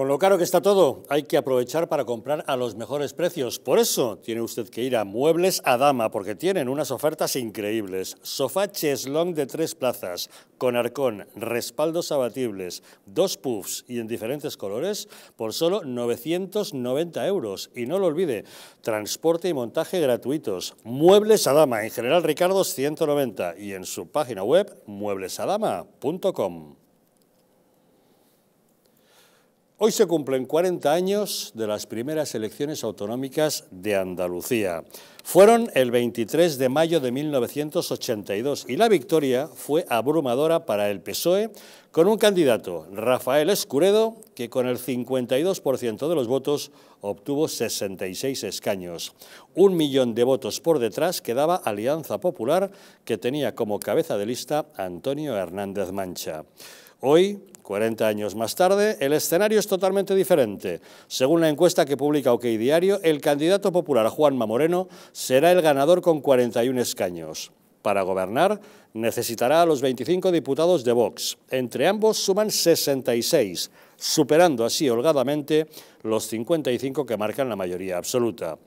Con lo caro que está todo, hay que aprovechar para comprar a los mejores precios. Por eso tiene usted que ir a Muebles Adama, porque tienen unas ofertas increíbles. Sofá long de tres plazas, con arcón, respaldos abatibles, dos puffs y en diferentes colores, por solo 990 euros. Y no lo olvide, transporte y montaje gratuitos. Muebles Adama, en General Ricardo 190 y en su página web mueblesadama.com. Hoy se cumplen 40 años de las primeras elecciones autonómicas de Andalucía. Fueron el 23 de mayo de 1982 y la victoria fue abrumadora para el PSOE con un candidato, Rafael Escuredo, que con el 52% de los votos obtuvo 66 escaños. Un millón de votos por detrás quedaba Alianza Popular, que tenía como cabeza de lista Antonio Hernández Mancha. Hoy 40 años más tarde, el escenario es totalmente diferente. Según la encuesta que publica OK Diario, el candidato popular Juanma Moreno será el ganador con 41 escaños. Para gobernar necesitará a los 25 diputados de Vox. Entre ambos suman 66, superando así holgadamente los 55 que marcan la mayoría absoluta.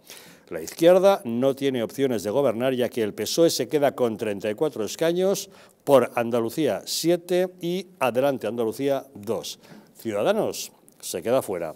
La izquierda no tiene opciones de gobernar ya que el PSOE se queda con 34 escaños por Andalucía 7 y Adelante Andalucía 2. Ciudadanos se queda fuera.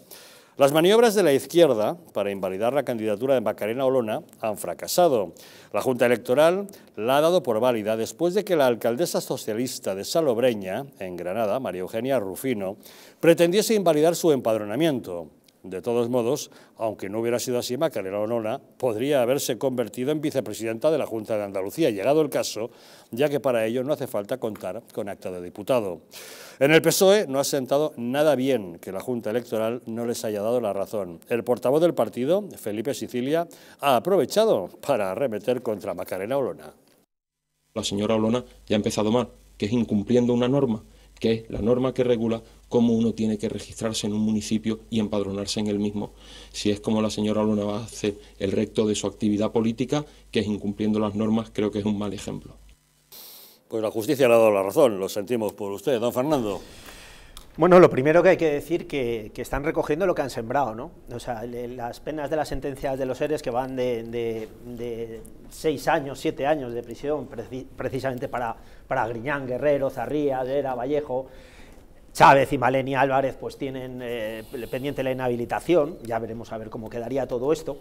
Las maniobras de la izquierda para invalidar la candidatura de Macarena Olona han fracasado. La Junta Electoral la ha dado por válida después de que la alcaldesa socialista de Salobreña, en Granada, María Eugenia Rufino, pretendiese invalidar su empadronamiento. De todos modos, aunque no hubiera sido así, Macarena Olona podría haberse convertido en vicepresidenta de la Junta de Andalucía, llegado el caso, ya que para ello no hace falta contar con acta de diputado. En el PSOE no ha sentado nada bien que la Junta Electoral no les haya dado la razón. El portavoz del partido, Felipe Sicilia, ha aprovechado para arremeter contra Macarena Olona. La señora Olona ya ha empezado mal, que es incumpliendo una norma que es la norma que regula cómo uno tiene que registrarse en un municipio y empadronarse en el mismo. Si es como la señora Luna hace el recto de su actividad política, que es incumpliendo las normas, creo que es un mal ejemplo. Pues la justicia le ha dado la razón, lo sentimos por usted, don Fernando. Bueno, lo primero que hay que decir que, que están recogiendo lo que han sembrado, ¿no? O sea, las penas de las sentencias de los seres que van de, seis años, siete años de prisión, precisamente para, para Griñán, Guerrero, Zarrías, Era, Vallejo, Chávez y Malenia Álvarez, pues tienen eh, pendiente la inhabilitación, ya veremos a ver cómo quedaría todo esto.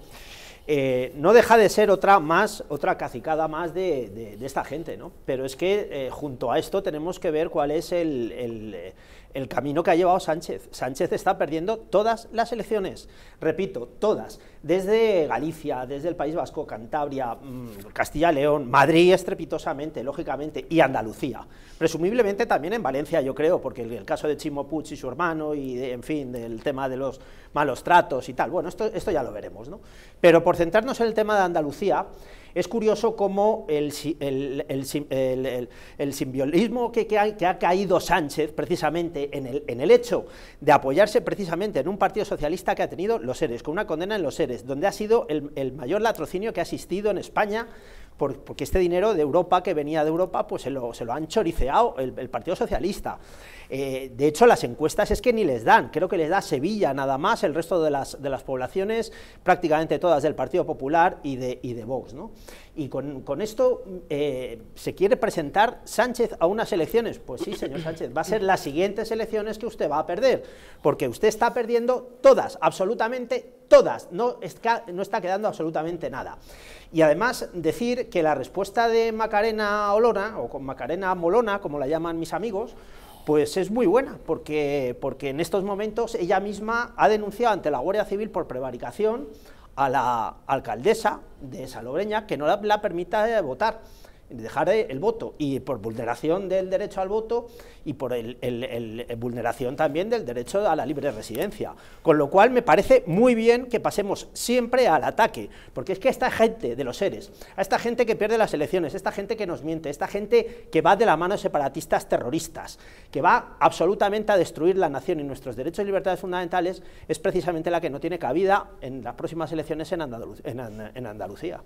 Eh, no deja de ser otra más, otra cacicada más de, esta gente, ¿no? Pero es que eh, junto a esto tenemos que ver cuál es el, el camino que ha llevado Sánchez. Sánchez está perdiendo todas las elecciones, repito, todas, desde Galicia, desde el País Vasco, Cantabria, mm, Castilla y León, Madrid estrepitosamente, lógicamente, y Andalucía. Presumiblemente también en Valencia, yo creo, porque el, caso de Chimo Puig y su hermano y, en fin, del tema de los malos tratos y tal, bueno, esto, esto ya lo veremos, ¿no? Pero por centrarnos en el tema de Andalucía, es curioso cómo el, el, simbiolismo que, ha, caído Sánchez precisamente en el, hecho de apoyarse precisamente en un partido socialista que ha tenido los seres, con una condena en los seres, donde ha sido el, mayor latrocinio que ha existido en España porque este dinero de Europa, que venía de Europa, pues se lo, han choriceado el Partido Socialista. Eh, de hecho, las encuestas es que ni les dan, creo que les da Sevilla nada más, el resto de las, de las poblaciones, prácticamente todas del Partido Popular y de, y de Vox. ¿no? Y con, esto eh, se quiere presentar Sánchez a unas elecciones. Pues sí, señor Sánchez, va a ser las siguientes elecciones que usted va a perder, porque usted está perdiendo todas, absolutamente todas, no está, no está quedando absolutamente nada. Y además decir que la respuesta de Macarena Olona, o con Macarena Molona, como la llaman mis amigos, pues es muy buena, porque, porque en estos momentos ella misma ha denunciado ante la Guardia Civil por prevaricación a la alcaldesa de Salobreña que no la, la permita eh, votar dejar el voto y por vulneración del derecho al voto y por el, vulneración también del derecho a la libre residencia. Con lo cual me parece muy bien que pasemos siempre al ataque, porque es que esta gente de los seres, a esta gente que pierde las elecciones, esta gente que nos miente, esta gente que va de la mano de separatistas terroristas, que va absolutamente a destruir la nación y nuestros derechos y libertades fundamentales, es precisamente la que no tiene cabida en las próximas elecciones en Andalucía.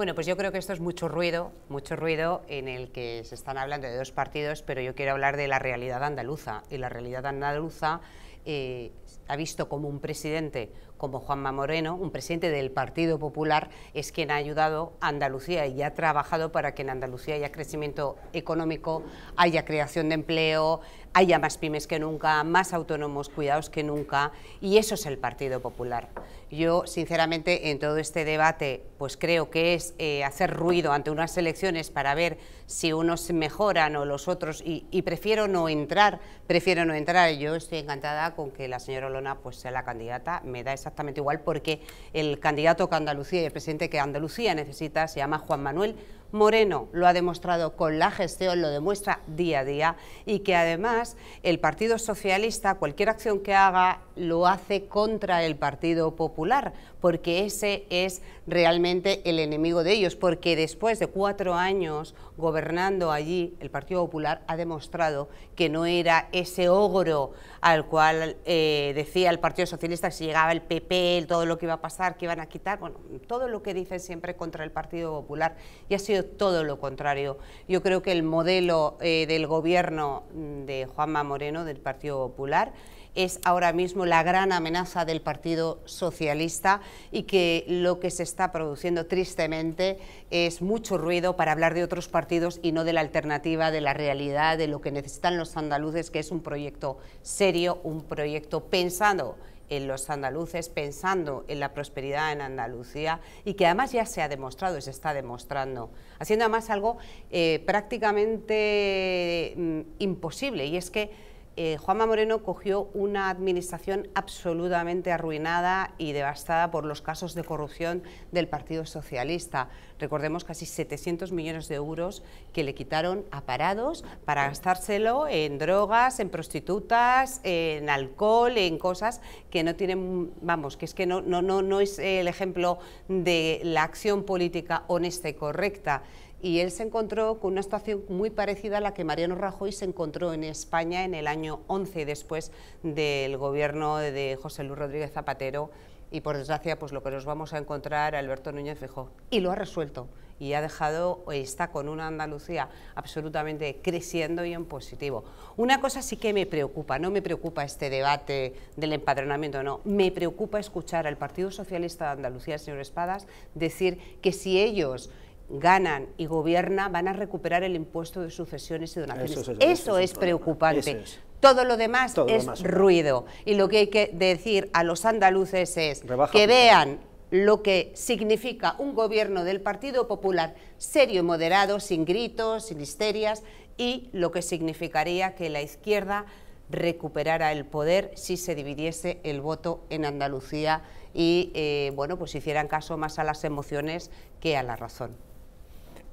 Bueno, pues yo creo que esto es mucho ruido, mucho ruido en el que se están hablando de dos partidos, pero yo quiero hablar de la realidad andaluza. Y la realidad andaluza eh, ha visto como un presidente como Juanma Moreno, un presidente del Partido Popular, es quien ha ayudado a Andalucía y ha trabajado para que en Andalucía haya crecimiento económico, haya creación de empleo, haya más pymes que nunca, más autónomos cuidados que nunca, y eso es el Partido Popular. Yo, sinceramente, en todo este debate, pues creo que es eh, hacer ruido ante unas elecciones para ver si unos mejoran o los otros, y, prefiero no entrar, prefiero no entrar. Yo estoy encantada con que la señora Olona pues, sea la candidata, me da exactamente igual, porque el candidato que Andalucía el presidente que Andalucía necesita se llama Juan Manuel Moreno lo ha demostrado con la gestión, lo demuestra día a día y que además el Partido Socialista, cualquier acción que haga, lo hace contra el Partido Popular, porque ese es realmente el enemigo de ellos, porque después de cuatro años gobernando allí, el Partido Popular ha demostrado que no era ese ogro al cual eh, decía el Partido Socialista que si llegaba el PP, todo lo que iba a pasar, que iban a quitar, bueno, todo lo que dicen siempre contra el Partido Popular, y ha sido todo lo contrario. Yo creo que el modelo eh, del gobierno mm, de Juanma Moreno, del Partido Popular, es ahora mismo la gran amenaza del Partido Socialista y que lo que se está produciendo tristemente es mucho ruido para hablar de otros partidos y no de la alternativa, de la realidad, de lo que necesitan los andaluces, que es un proyecto serio, un proyecto pensado en los andaluces, pensando en la prosperidad en Andalucía y que además ya se ha demostrado y se está demostrando, haciendo además algo eh, prácticamente mm, imposible y es que eh, Juanma Moreno cogió una administración absolutamente arruinada y devastada por los casos de corrupción del Partido Socialista. Recordemos casi 700 millones de euros que le quitaron a parados para gastárselo en drogas, en prostitutas, en alcohol, en cosas que no tienen, vamos, que es que no, no, no, no es el ejemplo de la acción política honesta y correcta y él se encontró con una situación muy parecida a la que Mariano Rajoy se encontró en España en el año 11, después del gobierno de José Luis Rodríguez Zapatero, y por desgracia, pues lo que nos vamos a encontrar, Alberto Núñez Fijó, y lo ha resuelto, y ha dejado, está con una Andalucía absolutamente creciendo y en positivo. Una cosa sí que me preocupa, no me preocupa este debate del empadronamiento, no, me preocupa escuchar al Partido Socialista de Andalucía, el señor Espadas, decir que si ellos ganan y gobierna van a recuperar el impuesto de sucesiones y donaciones. Eso es, preocupante. Todo lo demás es ruido. Y lo que hay que decir a los andaluces es que vean lo que significa un gobierno del Partido Popular serio y moderado, sin gritos, sin histerias, y lo que significaría que la izquierda recuperara el poder si se dividiese el voto en Andalucía y eh, bueno, pues hicieran caso más a las emociones que a la razón.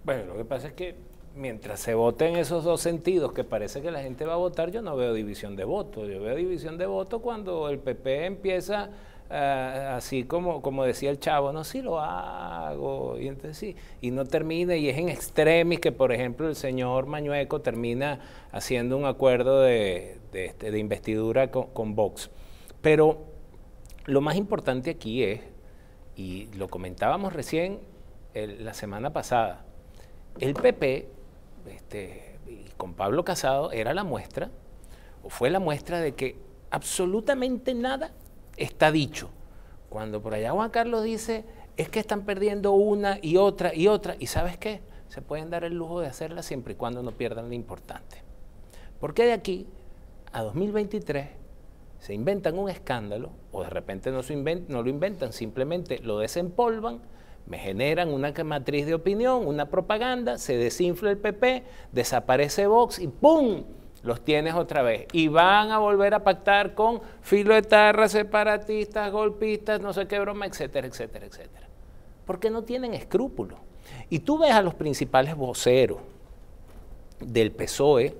Bueno, lo que pasa es que mientras se vote en esos dos sentidos, que parece que la gente va a votar, yo no veo división de voto. Yo veo división de voto cuando el PP empieza ah, así como, como decía el chavo, no, sí lo hago, y entonces sí, y no termina, y es en extremis que, por ejemplo, el señor Mañueco termina haciendo un acuerdo de, este, investidura con, Vox. Pero lo más importante aquí es, y lo comentábamos recién la semana pasada, el PP, este, con Pablo Casado, era la muestra, o fue la muestra de que absolutamente nada está dicho. Cuando por allá Juan Carlos dice, es que están perdiendo una y otra y otra, y sabes qué, se pueden dar el lujo de hacerla siempre y cuando no pierdan lo importante. Porque de aquí a 2023 se inventan un escándalo, o de repente no, no lo inventan, simplemente lo desempolvan me generan una matriz de opinión, una propaganda, se desinfla el PP, desaparece Vox y ¡pum! Los tienes otra vez. Y van a volver a pactar con filoetarras, separatistas, golpistas, no sé qué broma, etcétera, etcétera, etcétera. Porque no tienen escrúpulos. Y tú ves a los principales voceros del PSOE.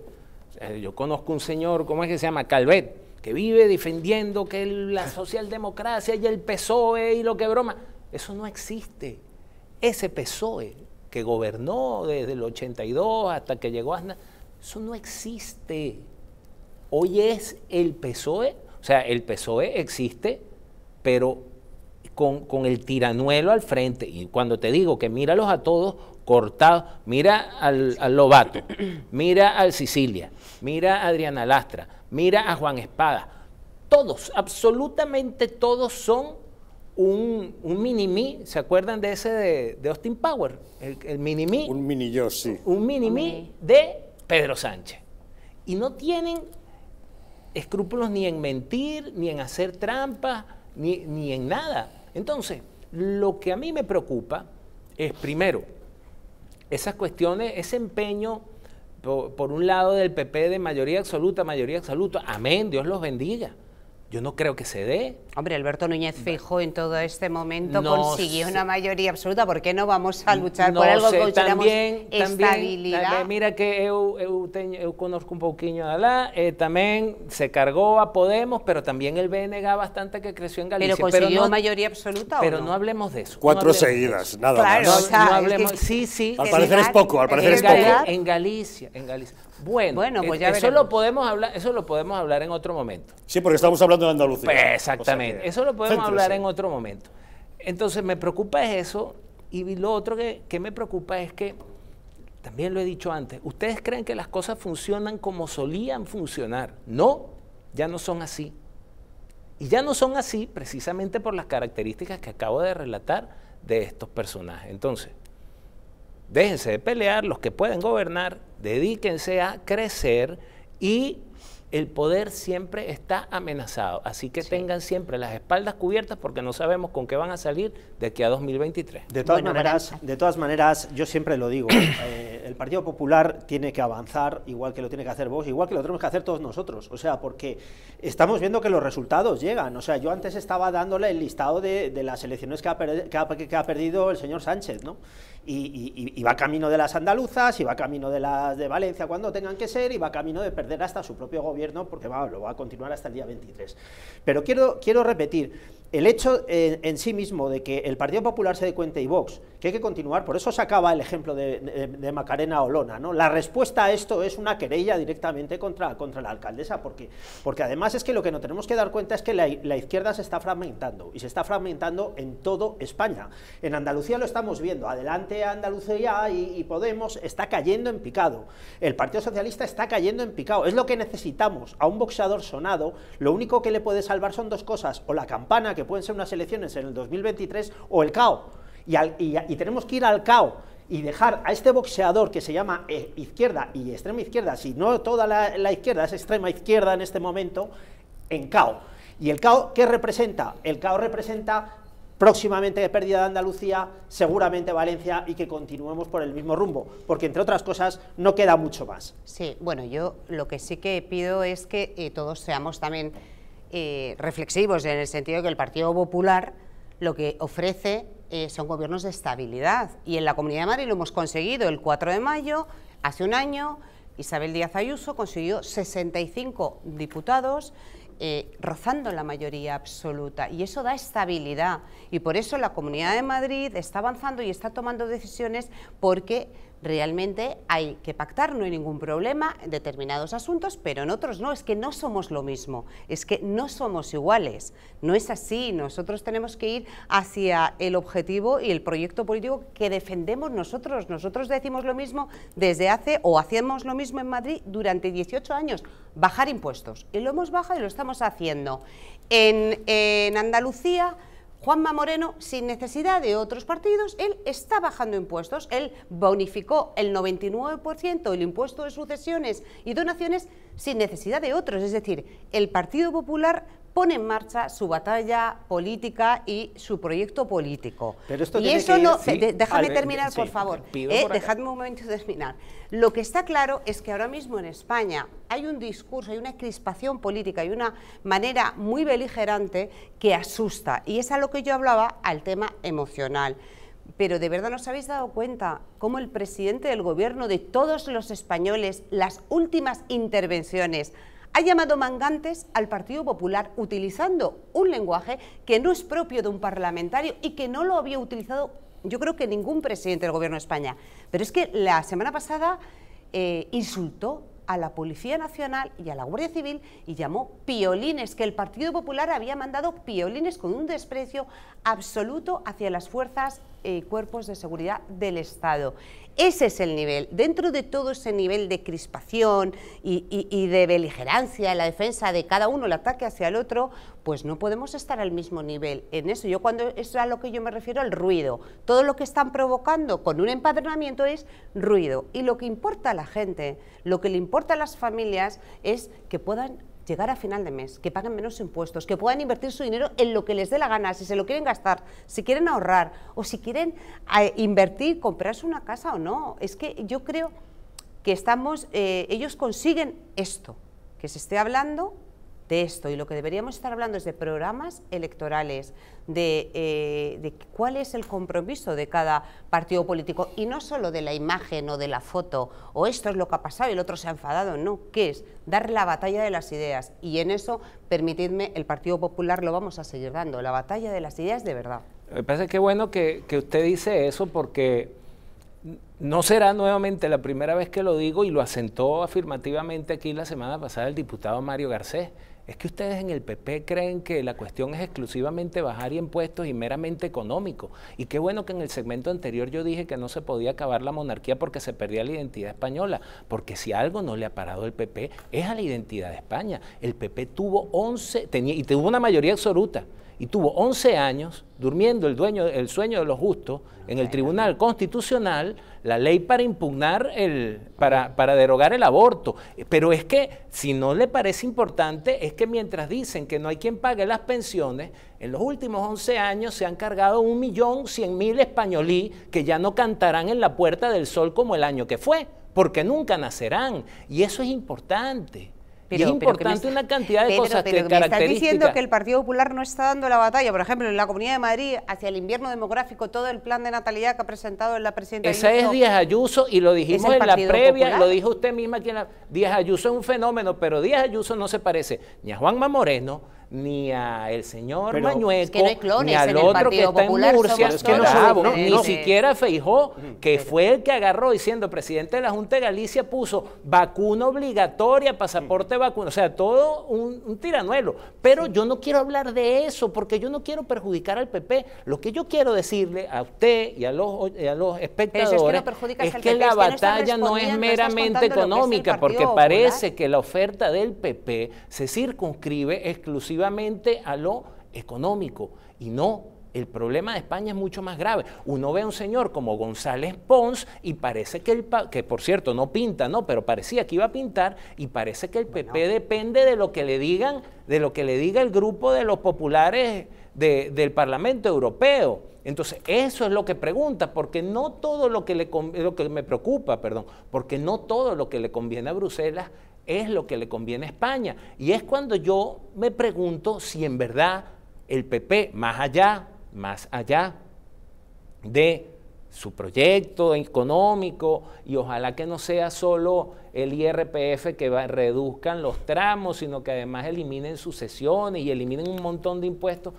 Eh, yo conozco un señor, ¿cómo es que se llama? Calvet, que vive defendiendo que la socialdemocracia y el PSOE y lo que broma. Eso no existe. Ese PSOE que gobernó desde el 82 hasta que llegó a... Eso no existe. Hoy es el PSOE, o sea, el PSOE existe, pero con, el tiranuelo al frente. Y cuando te digo que míralos a todos cortados, mira al, al Lobato, mira al Sicilia, mira a Adriana Lastra, mira a Juan Espada. Todos, absolutamente todos son un, un mini-me, ¿se acuerdan de ese de, Austin Power? El, mini-me. Un mini-yo, sí. Un mini-me de Pedro Sánchez. Y no tienen escrúpulos ni en mentir, ni en hacer trampas, ni, ni en nada. Entonces, lo que a mí me preocupa es, primero, esas cuestiones, ese empeño, por un lado, del PP de mayoría absoluta, mayoría absoluta. Amén, Dios los bendiga. Yo no creo que se dé. Hombre, Alberto Núñez Feijóo en todo este momento consiguió una mayoría absoluta. ¿Por qué no vamos a luchar por algo que también, estabilidad? mira que eu, conozco un poquito a Alá, eh, También se cargó a Podemos, pero también el BNG bastante que creció en Galicia. Pero consiguió mayoría absoluta ¿o Pero no? hablemos de eso. Cuatro seguidas, nada más. O hablemos, Al parecer es poco, al parecer es poco. En Galicia, en Galicia. Bueno, pues eh, eso lo podemos hablar, eso lo podemos hablar en otro momento. Sí, porque estamos hablando de Andalucía. Pues, exactamente, eso lo podemos hablar en otro momento. Entonces me preocupa es eso y lo otro que me preocupa es que también lo he dicho antes, ustedes creen que las cosas funcionan como solían funcionar. No, ya no son así. Y ya no son así precisamente por las características que acabo de relatar de estos personajes. Entonces, Déjense de pelear los que pueden gobernar, dedíquense a crecer y el poder siempre está amenazado. Así que tengan siempre las espaldas cubiertas porque no sabemos con qué van a salir de aquí a 2023. De todas, maneras, de todas maneras, yo siempre lo digo, eh, el Partido Popular tiene que avanzar igual que lo tiene que hacer vos, igual que lo tenemos que hacer todos nosotros. O sea, porque estamos viendo que los resultados llegan. O sea, yo antes estaba dándole el listado de, las elecciones que ha, perdido el señor Sánchez, ¿no? Y, y, va camino de las andaluzas, y va camino de las de Valencia cuando tengan que ser, y va camino de perder hasta su propio gobierno porque va, lo va a continuar hasta el día 23. Pero quiero, quiero repetir, el hecho en, eh, en sí mismo de que el Partido Popular se dé cuenta y Vox que hay que continuar. Por eso sacaba el ejemplo de, Macarena Olona. ¿no? La respuesta a esto es una querella directamente contra, contra la alcaldesa, porque, porque además es que lo que nos tenemos que dar cuenta es que la, izquierda se está fragmentando y se está fragmentando en todo España. En Andalucía lo estamos viendo. Adelante Andalucía y, y Podemos está cayendo en picado. El Partido Socialista está cayendo en picado. Es lo que necesitamos. A un boxeador sonado, lo único que le puede salvar son dos cosas, o la campana, que pueden ser unas elecciones en el 2023, o el caos y, tenemos que ir al caos y dejar a este boxeador que se llama eh, izquierda y extrema izquierda, si no toda la, izquierda, es extrema izquierda en este momento, en caos ¿Y el caos qué representa? El caos representa próximamente pérdida de Andalucía, seguramente Valencia y que continuemos por el mismo rumbo, porque entre otras cosas no queda mucho más. Sí, bueno, yo lo que sí que pido es que eh, todos seamos también eh, reflexivos en el sentido que el Partido Popular lo que ofrece eh, son gobiernos de estabilidad. Y en la Comunidad de Madrid lo hemos conseguido. El 4 de mayo, hace un año, Isabel Díaz Ayuso consiguió 65 diputados, eh, rozando la mayoría absoluta. Y eso da estabilidad. Y por eso la Comunidad de Madrid está avanzando y está tomando decisiones porque realmente hay que pactar, no hay ningún problema en determinados asuntos, pero en otros no, es que no somos lo mismo, es que no somos iguales, no es así, nosotros tenemos que ir hacia el objetivo y el proyecto político que defendemos nosotros, nosotros decimos lo mismo desde hace o hacemos lo mismo en Madrid durante 18 años, bajar impuestos, y lo hemos bajado y lo estamos haciendo. En, en Andalucía Juanma Moreno, sin necesidad de otros partidos, él está bajando impuestos. Él bonificó el 99% el impuesto de sucesiones y donaciones sin necesidad de otros. Es decir, el Partido Popular pone en marcha su batalla política y su proyecto político. Pero esto y eso no, déjame terminar, por favor. Eh, dejadme un momento terminar. Lo que está claro es que ahora mismo en España hay un discurso, hay una crispación política, y una manera muy beligerante que asusta. Y es a lo que yo hablaba al tema emocional. Pero de verdad no os habéis dado cuenta cómo el presidente del gobierno de todos los españoles, las últimas intervenciones, ha llamado mangantes al Partido Popular utilizando un lenguaje que no es propio de un parlamentario y que no lo había utilizado yo creo que ningún presidente del Gobierno de España. Pero es que la semana pasada eh, insultó a la Policía Nacional y a la Guardia Civil y llamó piolines, que el Partido Popular había mandado piolines con un desprecio absoluto hacia las fuerzas eh, cuerpos de seguridad del Estado. Ese es el nivel. Dentro de todo ese nivel de crispación y, y de beligerancia en la defensa de cada uno, el ataque hacia el otro, pues no podemos estar al mismo nivel en eso. Yo cuando es a lo que yo me refiero al ruido. Todo lo que están provocando con un empadronamiento es ruido. Y lo que importa a la gente, lo que le importa a las familias es que puedan llegar a final de mes, que paguen menos impuestos, que puedan invertir su dinero en lo que les dé la gana, si se lo quieren gastar, si quieren ahorrar o si quieren eh, invertir, comprarse una casa o no. Es que yo creo que estamos, eh, ellos consiguen esto, que se esté hablando de esto y lo que deberíamos estar hablando es de programas electorales, eh, de, cuál es el compromiso de cada partido político y no solo de la imagen o de la foto o esto es lo que ha pasado y el otro se ha enfadado, no, que es? Dar la batalla de las ideas y en eso, permitidme, el Partido Popular lo vamos a seguir dando, la batalla de las ideas de verdad. Me parece que bueno que, que usted dice eso porque no será nuevamente la primera vez que lo digo y lo asentó afirmativamente aquí la semana pasada el diputado Mario Garcés, es que ustedes en el PP creen que la cuestión es exclusivamente bajar impuestos y meramente económico. Y qué bueno que en el segmento anterior yo dije que no se podía acabar la monarquía porque se perdía la identidad española, porque si algo no le ha parado el PP es a la identidad de España. El PP tuvo 11, tenía, y tuvo una mayoría absoluta y tuvo 11 años durmiendo el, dueño, sueño de los justos en el Tribunal Constitucional la ley para impugnar, el, para, para derogar el aborto. Pero es que, si no le parece importante, es que mientras dicen que no hay quien pague las pensiones, en los últimos 11 años se han cargado un millón cien mil españolí que ya no cantarán en la Puerta del Sol como el año que fue, porque nunca nacerán. Y eso es importante es importante una cantidad de cosas pero, que, diciendo que el Partido Popular no está dando la batalla. Por ejemplo, en la Comunidad de Madrid, hacia el invierno demográfico, todo el plan de natalidad que ha presentado la presidenta Esa es Díaz Ayuso y lo dijimos en la previa, lo dijo usted misma. Que Díaz Ayuso es un fenómeno, pero Díaz Ayuso no se parece ni a Juanma Moreno, ni a el señor Mañueco, ni al otro que está en Murcia, ni siquiera Feijó, que fue el que agarró y siendo presidente de la Junta de Galicia puso vacuna obligatoria, pasaporte vacuna, o sea, todo un, tiranuelo. Pero yo no quiero hablar de eso porque yo no quiero perjudicar al PP. Lo que yo quiero decirle a usted y a los, los espectadores es que, la batalla no es meramente económica porque parece que la oferta del PP se circunscribe exclusivamente a lo económico. Y no, el problema de España es mucho más grave. Uno ve a un señor como González Pons y parece que el, que por cierto no pinta, no, pero parecía que iba a pintar y parece que el PP depende de lo que le digan, de lo que le diga el grupo de los populares del Parlamento Europeo. Entonces, eso es lo que pregunta, porque no todo lo que, le, lo que me preocupa, perdón, porque no todo lo que le conviene a Bruselas es lo que le conviene a España. Y es cuando yo me pregunto si en verdad el PP, más allá, más allá de su proyecto económico y ojalá que no sea solo el IRPF que reduzcan los tramos, sino que además eliminen sucesiones y eliminen un montón de impuestos.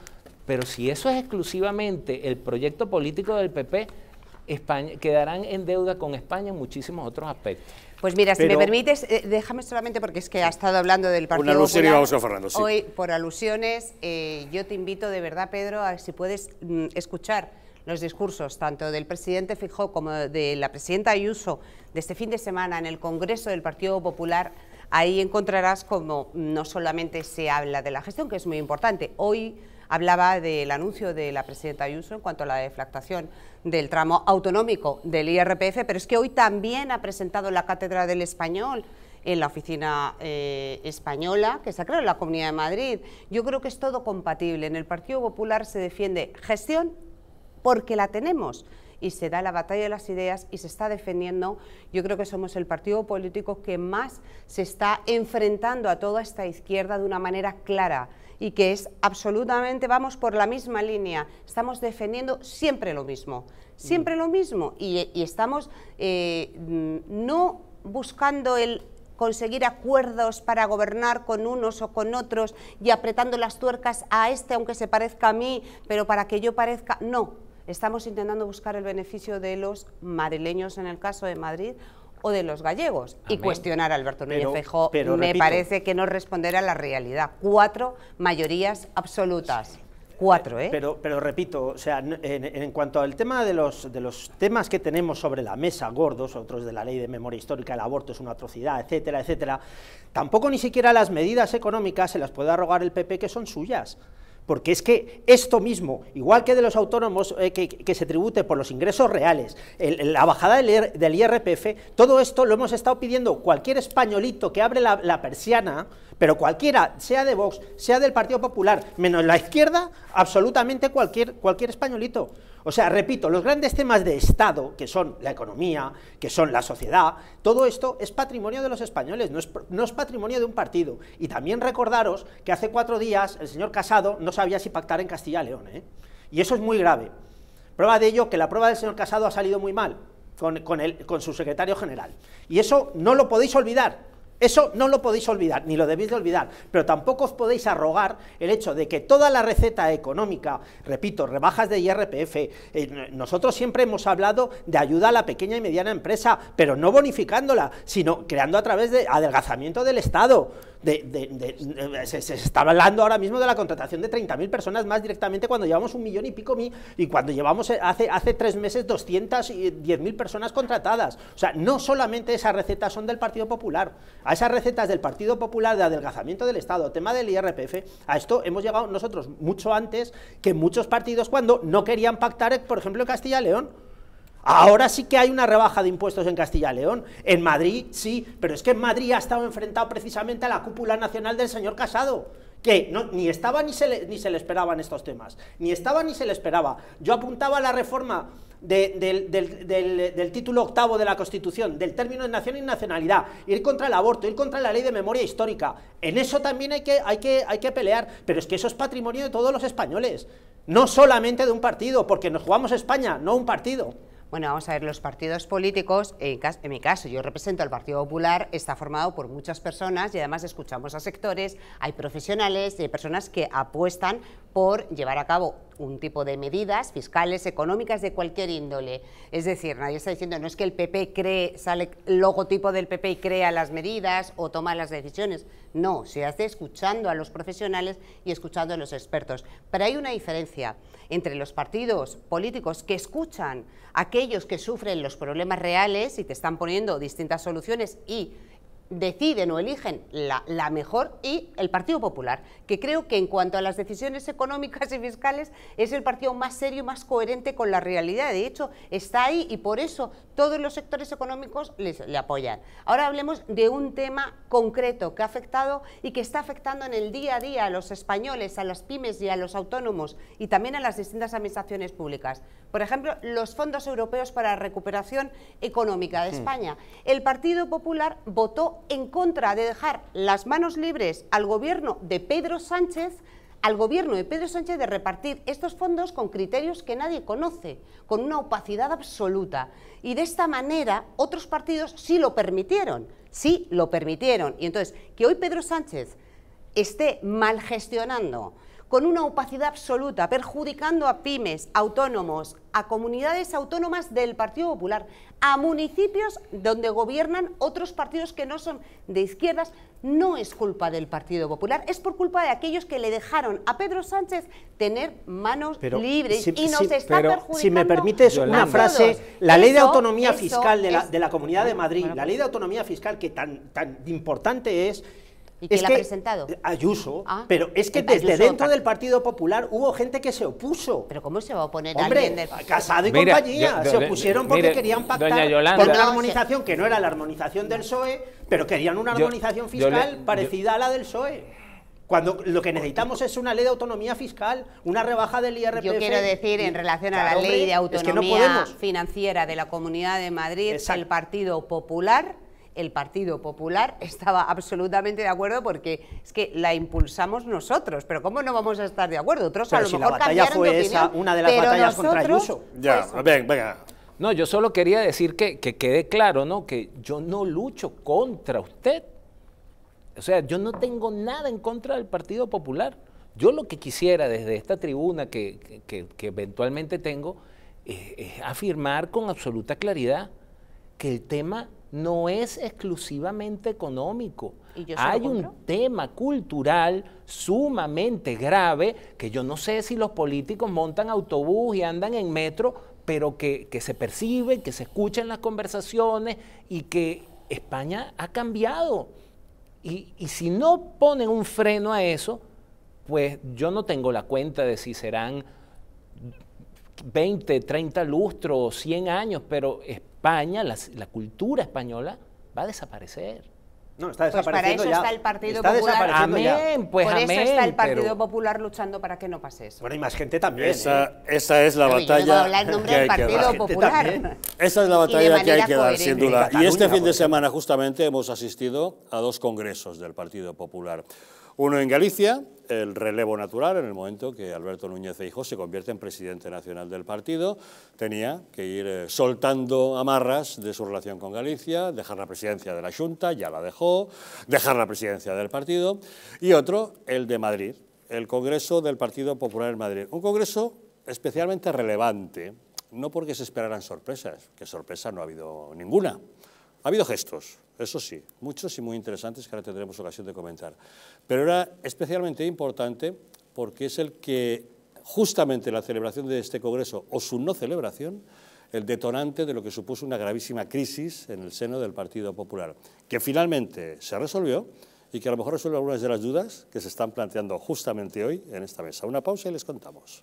Pero si eso es exclusivamente el proyecto político del PP, España, quedarán en deuda con España en muchísimos otros aspectos. Pues mira, si me permites, eh, déjame solamente porque es que ha estado hablando del Partido Popular. Hoy, por alusiones, eh, yo te invito de verdad, Pedro, a si puedes mm, escuchar los discursos tanto del presidente Fijó como de la presidenta Ayuso de este fin de semana en el Congreso del Partido Popular, ahí encontrarás como no solamente se habla de la gestión, que es muy importante. Hoy hablaba del anuncio de la presidenta Ayuso en cuanto a la deflactación del tramo autonómico del IRPF, pero es que hoy también ha presentado la Cátedra del Español en la oficina eh, española que se ha creado en la Comunidad de Madrid. Yo creo que es todo compatible. En el Partido Popular se defiende gestión porque la tenemos y se da la batalla de las ideas y se está defendiendo. Yo creo que somos el partido político que más se está enfrentando a toda esta izquierda de una manera clara y que es absolutamente, vamos por la misma línea, estamos defendiendo siempre lo mismo, siempre lo mismo y, estamos eh, no buscando el conseguir acuerdos para gobernar con unos o con otros y apretando las tuercas a este aunque se parezca a mí, pero para que yo parezca, no, estamos intentando buscar el beneficio de los madrileños en el caso de Madrid o de los gallegos y cuestionar a Alberto Núñez Feijóo me parece que no responder a la realidad. Cuatro mayorías absolutas. Cuatro, ¿eh? Pero, pero repito, o sea, en, cuanto al tema de los, de los temas que tenemos sobre la mesa, gordos, otros de la ley de memoria histórica, el aborto es una atrocidad, etcétera, etcétera, tampoco ni siquiera las medidas económicas se las puede arrogar el PP que son suyas porque es que esto mismo, igual que de los autónomos eh, que, se tribute por los ingresos reales, la bajada del, IRPF, todo esto lo hemos estado pidiendo cualquier españolito que abre la persiana, pero cualquiera, sea de Vox, sea del Partido Popular, menos la izquierda, absolutamente cualquier, cualquier españolito. O sea, repito, los grandes temas de Estado, que son la economía, que son la sociedad, todo esto es patrimonio de los españoles, no es, patrimonio de un partido. Y también recordaros que hace cuatro días el señor Casado no sabía si pactar en Castilla y León. ¿eh? Y eso es muy grave. Prueba de ello que la prueba del señor Casado ha salido muy mal con, con su secretario general. Y eso no lo podéis olvidar. Eso no lo podéis olvidar, ni lo debéis de olvidar, pero tampoco os podéis arrogar el hecho de que toda la receta económica, repito, rebajas de IRPF, eh, nosotros siempre hemos hablado de ayuda a la pequeña y mediana empresa, pero no bonificándola, sino creando a través de adelgazamiento del Estado de, eh, se, está hablando ahora mismo de la contratación de 30.000 personas más directamente cuando llevamos un millón y pico mil, y cuando llevamos eh, hace, hace tres meses 210.000 personas contratadas. O sea, no solamente esas recetas son del Partido Popular, a esas recetas del Partido Popular de adelgazamiento del Estado, tema del IRPF, a esto hemos llegado nosotros mucho antes que muchos partidos cuando no querían pactar, por ejemplo, en Castilla y León. Ahora sí que hay una rebaja de impuestos en Castilla y León. En Madrid sí, pero es que en Madrid ha estado enfrentado precisamente a la cúpula nacional del señor Casado que ni estaba ni se, le, ni se le esperaban estos temas, ni estaba ni se le esperaba. Yo apuntaba a la reforma del, título octavo de la Constitución, del término de nación y nacionalidad, ir contra el aborto, ir contra la ley de memoria histórica. En eso también hay que, hay que, hay que pelear, pero es que eso es patrimonio de todos los españoles, no solamente de un partido, porque nos jugamos España, no un partido. Bueno, vamos a ver, los partidos políticos, en, en, mi caso yo represento al Partido Popular, está formado por muchas personas y además escuchamos a sectores, hay profesionales y hay personas que apuestan por llevar a cabo un tipo de medidas fiscales, económicas, de cualquier índole. Es decir, nadie está diciendo, no es que el PP cree, sale el logotipo del PP y crea las medidas o toma las decisiones. No, se hace escuchando a los profesionales y escuchando a los expertos. Pero hay una diferencia entre los partidos políticos que escuchan a aquellos que sufren los problemas reales y te están poniendo distintas soluciones y deciden o eligen la, mejor y el Partido Popular, que creo que en cuanto a las decisiones económicas y fiscales es el partido más serio y más coherente con la realidad. De hecho, está ahí y por eso todos los sectores económicos le apoyan. Ahora hablemos de un tema concreto que ha afectado y que está afectando en el día a día a los españoles, a las pymes y a los autónomos y también a las distintas administraciones públicas. Por ejemplo, los fondos europeos para la recuperación económica de España. El Partido Popular votó en contra de dejar las manos libres al gobierno de Pedro Sánchez al gobierno de Pedro Sánchez de repartir estos fondos con criterios que nadie conoce, con una opacidad absoluta. Y de esta manera otros partidos sí lo permitieron, sí lo permitieron. Y entonces, que hoy Pedro Sánchez esté mal gestionando con una opacidad absoluta, perjudicando a pymes, autónomos, a comunidades autónomas del Partido Popular, a municipios donde gobiernan otros partidos que no son de izquierdas, no es culpa del Partido Popular, es por culpa de aquellos que le dejaron a Pedro Sánchez tener manos libres y nos si, está pero, perjudicando. Si me permites una frase, la ley de autonomía fiscal de la, Comunidad de Madrid, la ley de autonomía fiscal que tan, tan importante es, ¿Y quién la ha presentado? Ayuso. Ah, pero es que desde dentro del Partido Popular hubo gente que se opuso. ¿Pero cómo se va a oponer alguien del... Casado y compañía. se opusieron porque querían pactar por una armonización que no era la armonización del PSOE, pero querían una armonización fiscal parecida a la del PSOE cuando lo que necesitamos es una ley de autonomía fiscal, una rebaja del IRPF. Yo quiero decir, en relación a la ley de autonomía financiera de la Comunidad de Madrid, el Partido Popular el Partido Popular estaba absolutamente de acuerdo porque es que la impulsamos nosotros, pero ¿cómo no vamos a estar de acuerdo? Otros a lo mejor la batalla fue esa, una de las batallas nosotros, contra pues, Ya, No, yo solo quería decir que, quede claro, ¿no? Que yo no lucho contra usted. O sea, yo no tengo nada en contra del Partido Popular. Yo lo que quisiera desde esta tribuna que, eventualmente tengo eh, es afirmar con absoluta claridad que el tema no es exclusivamente económico. Hay un tema cultural sumamente grave que yo no sé si los políticos montan autobús y andan en metro, pero que, se percibe, que se escuchan las conversaciones y que España ha cambiado. Y, si no ponen un freno a eso, pues yo no tengo la cuenta de si serán 20, 30 lustros, 100 años, pero España, la, cultura española, va a desaparecer. No, está desapareciendo pues para eso está el Partido Popular. Amén, pues Por eso está el Partido Popular luchando para que no pase eso. Bueno, y más gente también. Esa, ¿eh? esa es la batalla. no puedo hablar en nombre del Partido Popular. Esa es la batalla que hay que dar, sin duda. Y este fin de semana, justamente, hemos asistido a dos congresos del Partido Popular. Uno en Galicia, el relevo natural en el momento que Alberto Núñez hijo se convierte en presidente nacional del partido, tenía que ir eh, soltando amarras de su relación con Galicia, dejar la presidencia de la Junta, ya la dejó, dejar la presidencia del partido, y otro, el de Madrid, el Congreso del Partido Popular en Madrid, un congreso especialmente relevante, no porque se esperaran sorpresas, que sorpresa no ha habido ninguna, ha habido gestos, eso sí, muchos y muy interesantes que ahora tendremos ocasión de comentar. Pero era especialmente importante porque es el que justamente la celebración de este Congreso o su no celebración el detonante de lo que supuso una gravísima crisis en el seno del Partido Popular, que finalmente se resolvió y que a lo mejor resuelve algunas de las dudas que se están planteando justamente hoy en esta mesa. Una pausa y les contamos.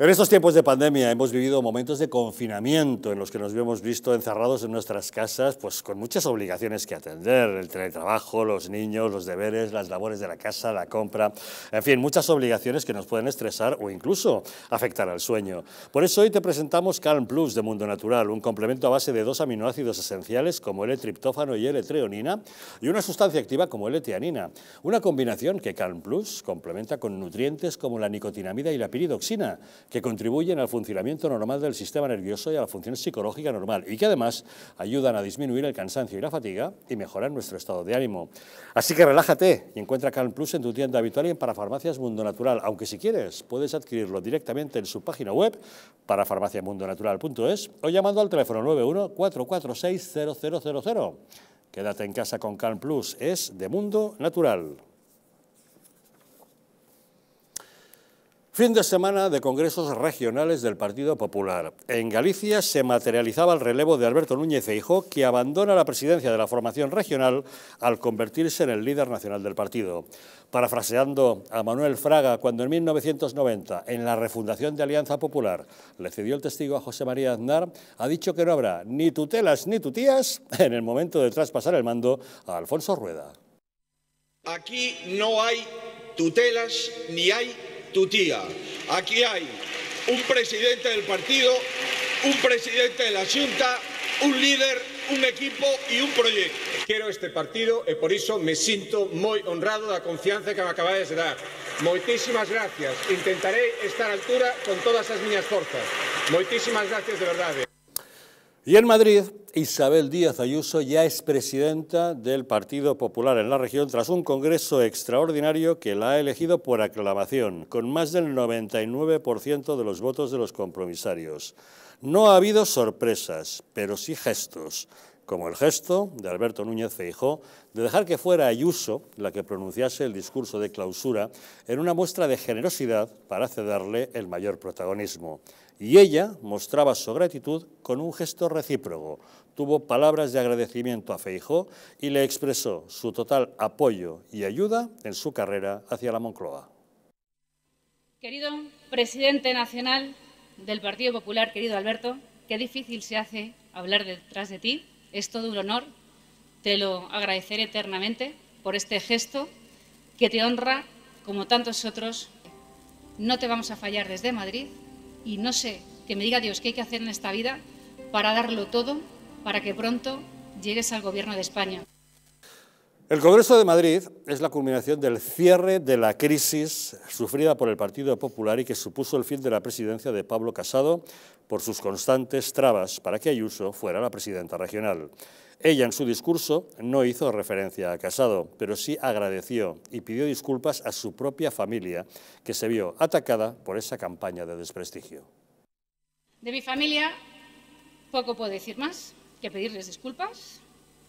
En estos tiempos de pandemia hemos vivido momentos de confinamiento en los que nos hemos visto encerrados en nuestras casas, pues con muchas obligaciones que atender, el teletrabajo, los niños, los deberes, las labores de la casa, la compra, en fin, muchas obligaciones que nos pueden estresar o incluso afectar al sueño. Por eso hoy te presentamos Calm Plus de Mundo Natural, un complemento a base de dos aminoácidos esenciales como L-triptófano y L-treonina y una sustancia activa como L-teanina, una combinación que Calm Plus complementa con nutrientes como la nicotinamida y la piridoxina que contribuyen al funcionamiento normal del sistema nervioso y a la función psicológica normal y que además ayudan a disminuir el cansancio y la fatiga y mejorar nuestro estado de ánimo. Así que relájate y encuentra Calm Plus en tu tienda habitual y en Parafarmacias Mundo Natural, aunque si quieres puedes adquirirlo directamente en su página web parafarmaciamundonatural.es o llamando al teléfono 91 446 Quédate en casa con Calm Plus, es de Mundo Natural. Fin de semana de congresos regionales del Partido Popular. En Galicia se materializaba el relevo de Alberto Núñez Eijo, que abandona la presidencia de la formación regional al convertirse en el líder nacional del partido. Parafraseando a Manuel Fraga, cuando en 1990, en la refundación de Alianza Popular, le cedió el testigo a José María Aznar, ha dicho que no habrá ni tutelas ni tutías en el momento de traspasar el mando a Alfonso Rueda. Aquí no hay tutelas ni hay tu tía. Aquí hai un presidente del partido, un presidente de la xunta, un líder, un equipo e un proyecto. Quero este partido e por iso me sinto moi honrado da confianza que me acabades de dar. Moitísimas gracias. Intentarei estar a altura con todas as miñas forzas. Moitísimas gracias de verdade. Eh. Y en Madrid, Isabel Díaz Ayuso ya es presidenta del Partido Popular en la región tras un congreso extraordinario que la ha elegido por aclamación, con más del 99% de los votos de los compromisarios. No ha habido sorpresas, pero sí gestos, como el gesto de Alberto Núñez Feijó de dejar que fuera Ayuso la que pronunciase el discurso de clausura en una muestra de generosidad para cederle el mayor protagonismo y ella mostraba su gratitud con un gesto recíproco. Tuvo palabras de agradecimiento a Feijó y le expresó su total apoyo y ayuda en su carrera hacia la Moncloa. Querido presidente nacional del Partido Popular, querido Alberto, qué difícil se hace hablar detrás de ti. Es todo un honor. Te lo agradeceré eternamente por este gesto que te honra como tantos otros. No te vamos a fallar desde Madrid y no sé, que me diga Dios qué hay que hacer en esta vida para darlo todo para que pronto llegues al gobierno de España. El Congreso de Madrid es la culminación del cierre de la crisis sufrida por el Partido Popular y que supuso el fin de la presidencia de Pablo Casado por sus constantes trabas para que Ayuso fuera la presidenta regional. Ella en su discurso no hizo referencia a Casado, pero sí agradeció y pidió disculpas a su propia familia, que se vio atacada por esa campaña de desprestigio. De mi familia poco puedo decir más que pedirles disculpas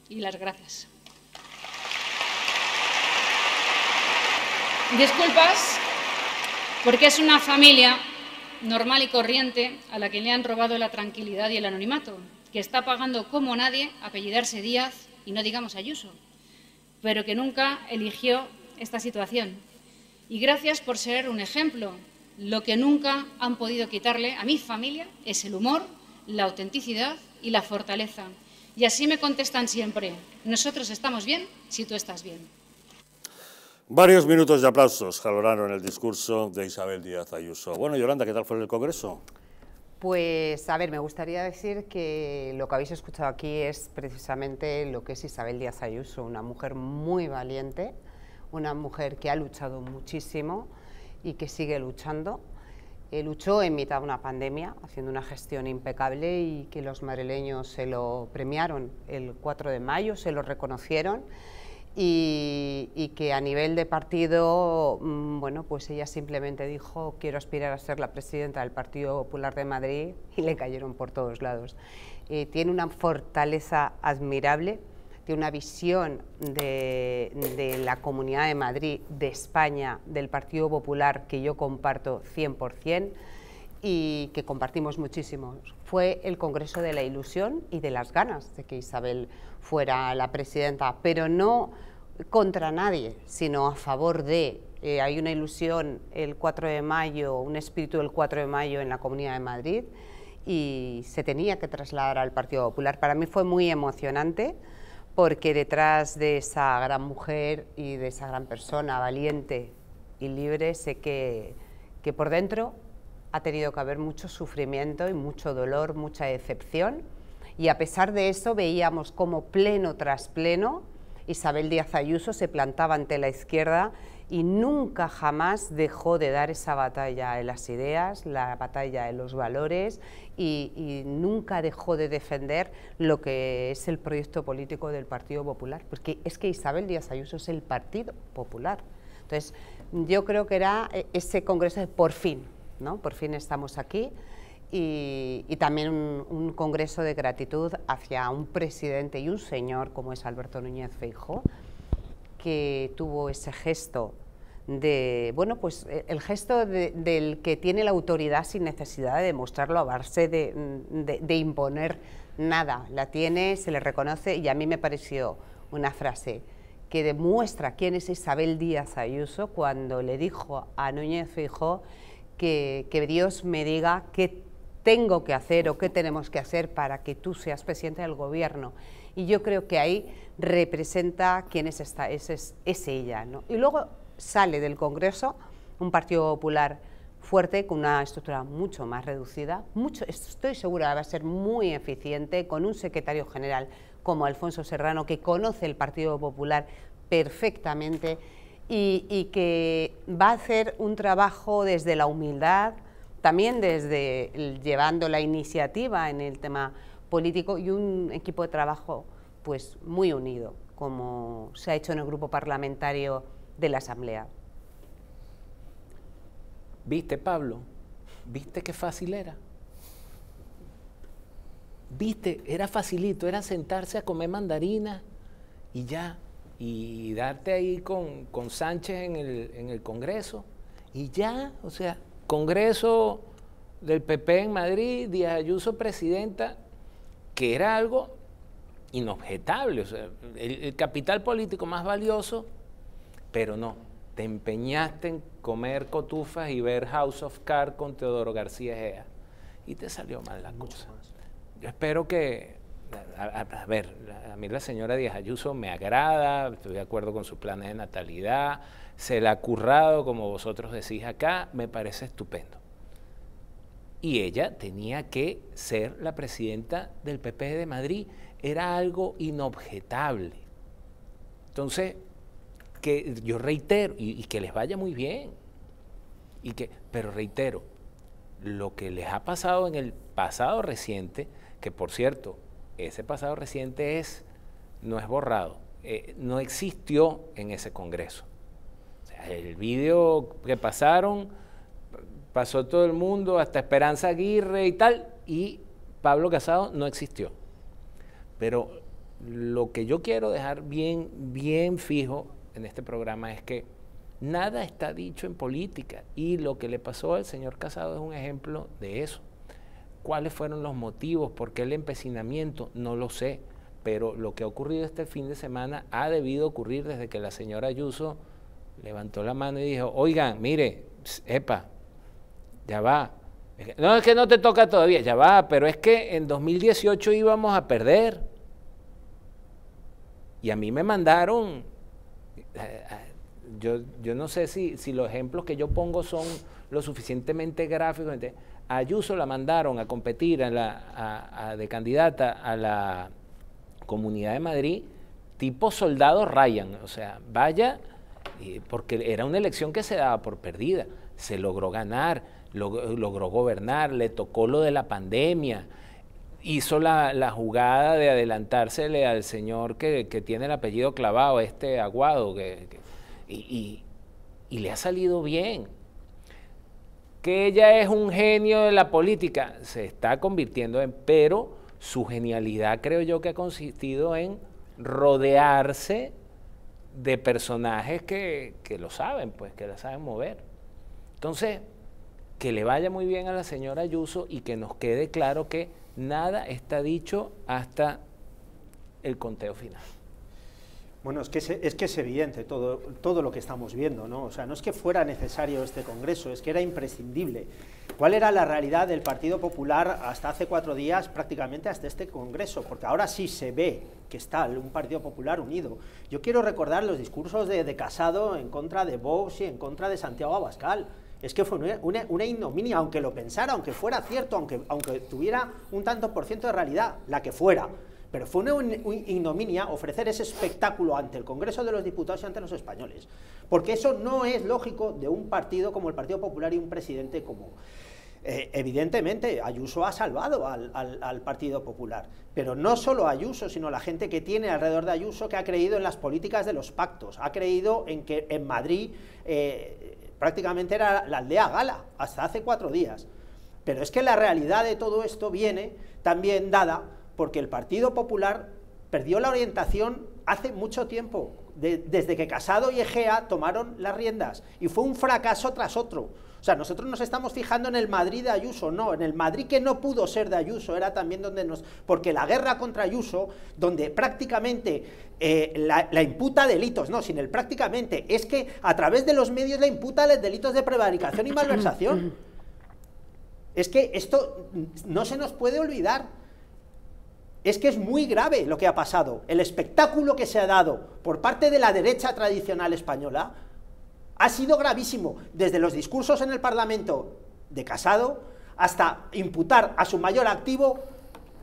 y las gracias. Disculpas porque es una familia normal y corriente a la que le han robado la tranquilidad y el anonimato, que está pagando como nadie apellidarse Díaz y no digamos Ayuso, pero que nunca eligió esta situación. Y gracias por ser un ejemplo. Lo que nunca han podido quitarle a mi familia es el humor, la autenticidad y la fortaleza. Y así me contestan siempre, nosotros estamos bien si tú estás bien. Varios minutos de aplausos jaloraron el discurso de Isabel Díaz Ayuso. Bueno, Yolanda, ¿qué tal fue el Congreso? Pues a ver, me gustaría decir que lo que habéis escuchado aquí es precisamente lo que es Isabel Díaz Ayuso, una mujer muy valiente, una mujer que ha luchado muchísimo y que sigue luchando. Eh, luchó en mitad de una pandemia, haciendo una gestión impecable y que los madrileños se lo premiaron el 4 de mayo, se lo reconocieron y, que a nivel de partido, mm, bueno, pues ella simplemente dijo quiero aspirar a ser la presidenta del Partido Popular de Madrid y le cayeron por todos lados. tiene una fortaleza admirable, tiene una visión de, de, la Comunidad de Madrid, de España, del Partido Popular que yo comparto 100% y que compartimos muchísimo. Fue el Congreso de la Ilusión y de las ganas de que Isabel fuera la presidenta, pero no contra nadie, sino a favor de. Eh, hay una ilusión el 4 de mayo, un espíritu del 4 de mayo en la Comunidad de Madrid y se tenía que trasladar al Partido Popular. Para mí fue muy emocionante porque detrás de esa gran mujer y de esa gran persona valiente y libre sé que, que por dentro ha tenido que haber mucho sufrimiento y mucho dolor, mucha decepción y a pesar de eso veíamos como pleno tras pleno Isabel Díaz Ayuso se plantaba ante la izquierda y nunca jamás dejó de dar esa batalla de las ideas, la batalla de los valores y, nunca dejó de defender lo que es el proyecto político del Partido Popular, porque es que Isabel Díaz Ayuso es el Partido Popular. Entonces, yo creo que era eh, ese congreso de por fin, ¿no? Por fin estamos aquí y, también un, congreso de gratitud hacia un presidente y un señor como es Alberto Núñez feijo que tuvo ese gesto de, bueno, pues e, el gesto del que tiene la autoridad sin necesidad de demostrarlo a base de, de, imponer nada. La tiene, se le reconoce y a mí me pareció una frase que demuestra quién es Isabel Díaz Ayuso cuando le dijo a Núñez Feijó que, que Dios me diga qué tengo que hacer o qué tenemos que hacer para que tú seas presidente del gobierno. Y yo creo que ahí representa quién es, ella. Y luego sale del Congreso un Partido Popular fuerte, con una estructura mucho más reducida, mucho, estoy segura va a ser muy eficiente, con un secretario general como Alfonso Serrano, que conoce el Partido Popular perfectamente y que va a hacer un trabajo desde la humildad, también desde llevando la iniciativa en el tema político y un equipo de trabajo pues muy unido, como se ha hecho en el grupo parlamentario de la Asamblea. ¿Viste, Pablo? ¿Viste qué fácil era? ¿Viste? Era facilito, era sentarse a comer mandarina y ya, y darte ahí con, con Sánchez en el, en el Congreso y ya, o sea, Congreso del PP en Madrid, Díaz Ayuso presidenta, que era algo inobjetable, o sea, el, capital político más valioso, pero no, te empeñaste en comer cotufas y ver House of Cards con Teodoro García Ejea. y te salió mal la cosa. Yo espero que, a, ver, a mí la señora Díaz Ayuso me agrada, estoy de acuerdo con sus planes de natalidad, se la ha currado, como vosotros decís acá, me parece estupendo. Y ella tenía que ser la presidenta del PP de Madrid, era algo inobjetable. Entonces, que yo reitero, y, que les vaya muy bien, y que, pero reitero, lo que les ha pasado en el pasado reciente, que por cierto, ese pasado reciente es, no es borrado, eh, no existió en ese Congreso el video que pasaron, pasó todo el mundo, hasta Esperanza Aguirre y tal, y Pablo Casado no existió. Pero lo que yo quiero dejar bien, bien fijo en este programa es que nada está dicho en política y lo que le pasó al señor Casado es un ejemplo de eso. ¿Cuáles fueron los motivos? ¿Por qué el empecinamiento? No lo sé, pero lo que ha ocurrido este fin de semana ha debido ocurrir desde que la señora Ayuso levantó la mano y dijo, oigan, mire, epa, ya va. No es que no te toca todavía, ya va, pero es que en 2018 íbamos a perder. Y a mí me mandaron, eh, eh, yo, yo no sé si, los ejemplos que yo pongo son lo suficientemente gráficos. A Ayuso la mandaron a competir de candidata a la Comunidad de Madrid, tipo soldado Ryan. O sea, vaya porque era una elección que se daba por perdida, se logró ganar, logró gobernar, le tocó lo de la pandemia, hizo la, jugada de adelantársele al señor que, tiene el apellido clavado, este aguado, y, y le ha salido bien. Que ella es un genio de la política, se está convirtiendo en, pero su genialidad creo yo que ha consistido en rodearse de personajes que, lo saben, pues, que la saben mover. Entonces, que le vaya muy bien a la señora Ayuso y que nos quede claro que nada está dicho hasta el conteo final. Bueno, es que es, evidente todo, lo que estamos viendo, ¿no? O sea, no es que fuera necesario este Congreso, es que era imprescindible. ¿Cuál era la realidad del Partido Popular hasta hace cuatro días, prácticamente hasta este Congreso? Porque ahora sí se ve que está un Partido Popular unido. Yo quiero recordar los discursos de, Casado en contra de Vox y en contra de Santiago Abascal. Es que fue una, una, aunque lo pensara, aunque fuera cierto, aunque, aunque tuviera un tanto por ciento de realidad, la que fuera pero fue una, ignominia ofrecer ese espectáculo ante el Congreso de los Diputados y ante los españoles, porque eso no es lógico de un partido como el Partido Popular y un presidente como... Eh, evidentemente, Ayuso ha salvado al, Partido Popular, pero no solo Ayuso, sino la gente que tiene alrededor de Ayuso que ha creído en las políticas de los pactos, ha creído en que en Madrid eh, prácticamente era la aldea gala hasta hace cuatro días. Pero es que la realidad de todo esto viene también dada porque el Partido Popular perdió la orientación hace mucho tiempo, desde que Casado y Egea tomaron las riendas, y fue un fracaso tras otro. O sea, nosotros nos estamos fijando en el Madrid de Ayuso, no, en el Madrid que no pudo ser de Ayuso, era también donde nos... Porque la guerra contra Ayuso, donde prácticamente eh, la, la, imputa delitos, no, sin el prácticamente, es que a través de los medios la imputa los delitos de prevaricación y malversación. Es que esto no se nos puede olvidar es que es muy grave lo que ha pasado. El espectáculo que se ha dado por parte de la derecha tradicional española ha sido gravísimo, desde los discursos en el Parlamento de Casado hasta imputar a su mayor activo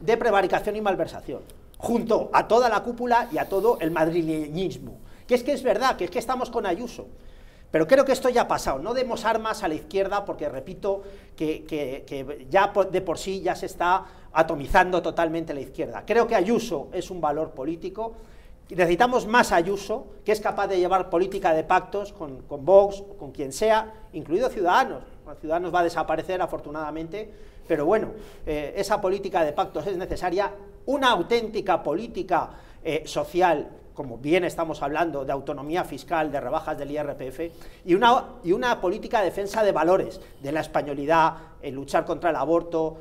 de prevaricación y malversación, junto a toda la cúpula y a todo el madrileñismo. Que es que es verdad, que es que estamos con Ayuso. Pero creo que esto ya ha pasado. No demos armas a la izquierda porque, repito, que, que ya de por sí ya se está atomizando totalmente la izquierda. Creo que Ayuso es un valor político. Necesitamos más Ayuso, que es capaz de llevar política de pactos con, Vox, con quien sea, incluido Ciudadanos. Ciudadanos va a desaparecer, afortunadamente, pero bueno, eh, esa política de pactos es necesaria. Una auténtica política eh, social como bien estamos hablando, de autonomía fiscal, de rebajas del IRPF, y una, política de defensa de valores, de la españolidad, el luchar contra el aborto,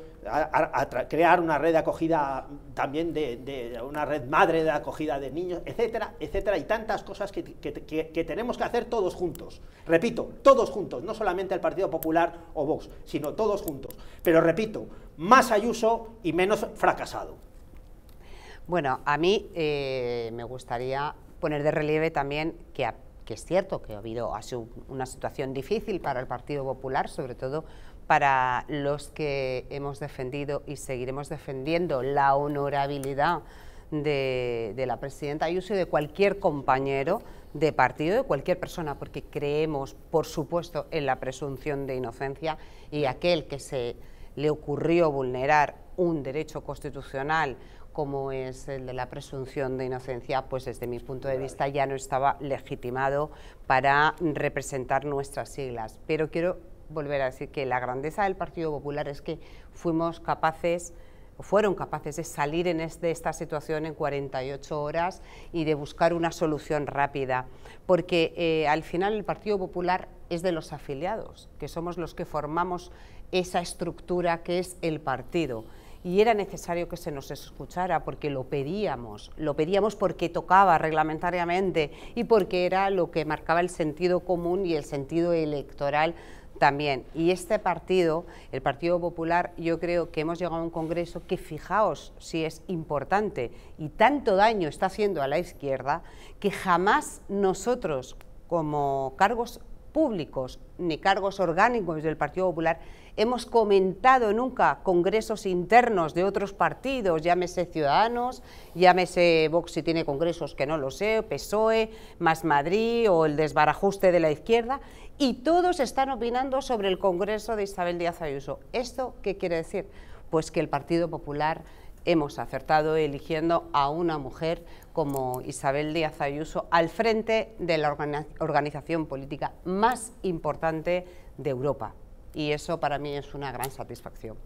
crear una red de acogida también, de, una red madre de acogida de niños, etcétera, etcétera, y tantas cosas que, que, tenemos que hacer todos juntos. Repito, todos juntos, no solamente el Partido Popular o Vox, sino todos juntos. Pero repito, más Ayuso y menos fracasado. Bueno, a mí eh, me gustaría poner de relieve también que, es cierto que ha habido una situación difícil para el Partido Popular, sobre todo para los que hemos defendido y seguiremos defendiendo la honorabilidad de, de, la presidenta Ayuso y de cualquier compañero de partido, de cualquier persona, porque creemos, por supuesto, en la presunción de inocencia y aquel que se le ocurrió vulnerar un derecho constitucional como es el de la presunción de inocencia, pues desde mi punto de vista ya no estaba legitimado para representar nuestras siglas. Pero quiero volver a decir que la grandeza del Partido Popular es que fuimos capaces fueron capaces de salir en de esta situación en 48 horas y de buscar una solución rápida, porque eh, al final el Partido Popular es de los afiliados, que somos los que formamos esa estructura que es el partido y era necesario que se nos escuchara porque lo pedíamos, lo pedíamos porque tocaba reglamentariamente y porque era lo que marcaba el sentido común y el sentido electoral también. Y este partido, el Partido Popular, yo creo que hemos llegado a un congreso que, fijaos si es importante, y tanto daño está haciendo a la izquierda, que jamás nosotros, como cargos públicos ni cargos orgánicos del Partido Popular, hemos comentado nunca congresos internos de otros partidos, llámese Ciudadanos, llámese Vox si tiene congresos que no lo sé, PSOE, Más Madrid o el desbarajuste de la izquierda, y todos están opinando sobre el congreso de Isabel Díaz Ayuso. ¿Esto qué quiere decir? Pues que el Partido Popular hemos acertado eligiendo a una mujer como Isabel Díaz Ayuso al frente de la organización política más importante de Europa y eso para mí es una gran satisfacción.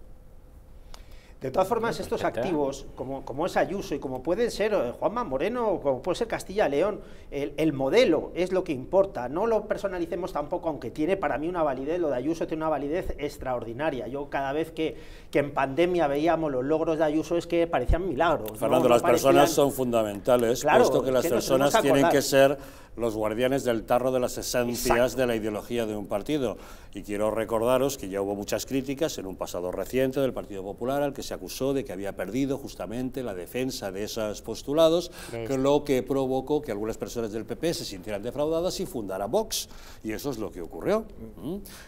De todas formas, estos pues activos, como, como es Ayuso y como pueden ser eh, Juanma Moreno o como puede ser Castilla León, el, modelo es lo que importa. No lo personalicemos tampoco, aunque tiene para mí una validez, lo de Ayuso tiene una validez extraordinaria. Yo cada vez que, en pandemia veíamos los logros de Ayuso es que parecían milagros. Fernando, las personas son fundamentales, puesto que las personas tienen que ser los guardianes del tarro de las esencias de la ideología de un partido. Y quiero recordaros que ya hubo muchas críticas en un pasado reciente del Partido Popular al que se acusó de que había perdido justamente la defensa de esos postulados, lo que provocó que algunas personas del PP se sintieran defraudadas y fundara Vox. Y eso es lo que ocurrió.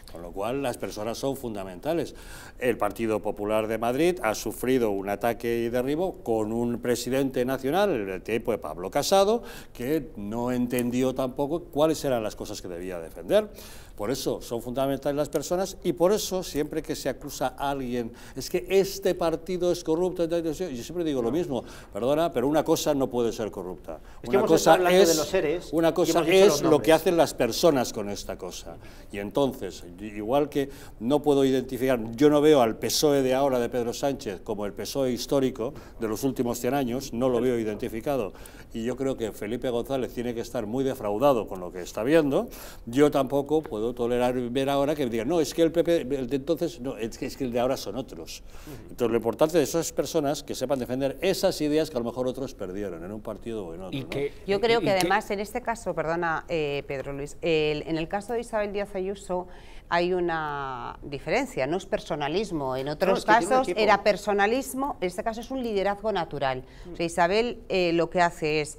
Con lo cual las personas son fundamentales. El Partido Popular de Madrid ha sufrido un ataque y derribo con un presidente nacional, el tipo de Pablo Casado, que no entendió tampoco cuáles eran las cosas que debía defender. Por eso son fundamentales las personas y por eso siempre que se acusa a alguien, es que este partido es corrupto, yo siempre digo lo mismo, perdona, pero una cosa no puede ser corrupta. una, cosa es, una, cosa es, lo que hacen las personas con esta cosa. Y entonces, igual que no puedo identificar, yo no veo al PSOE de ahora de Pedro Sánchez como el PSOE histórico de los últimos 100 años, no lo veo identificado. Y yo creo que Felipe González tiene que estar muy defraudado con lo que está viendo. Yo tampoco puedo tolerar ver ahora que digan, no, es que el PP, de entonces, no, es que, de ahora son otros. Entonces, lo importante de esas personas que sepan defender esas ideas que a lo mejor otros perdieron en un partido o en otro. ¿Y Yo creo que además, en este caso, perdona, eh, Pedro Luis, en el caso de Isabel Díaz Ayuso, hay una diferencia, no es personalismo. En otros casos era personalismo, en este caso es un liderazgo natural. Mm. Isabel eh, lo que hace es,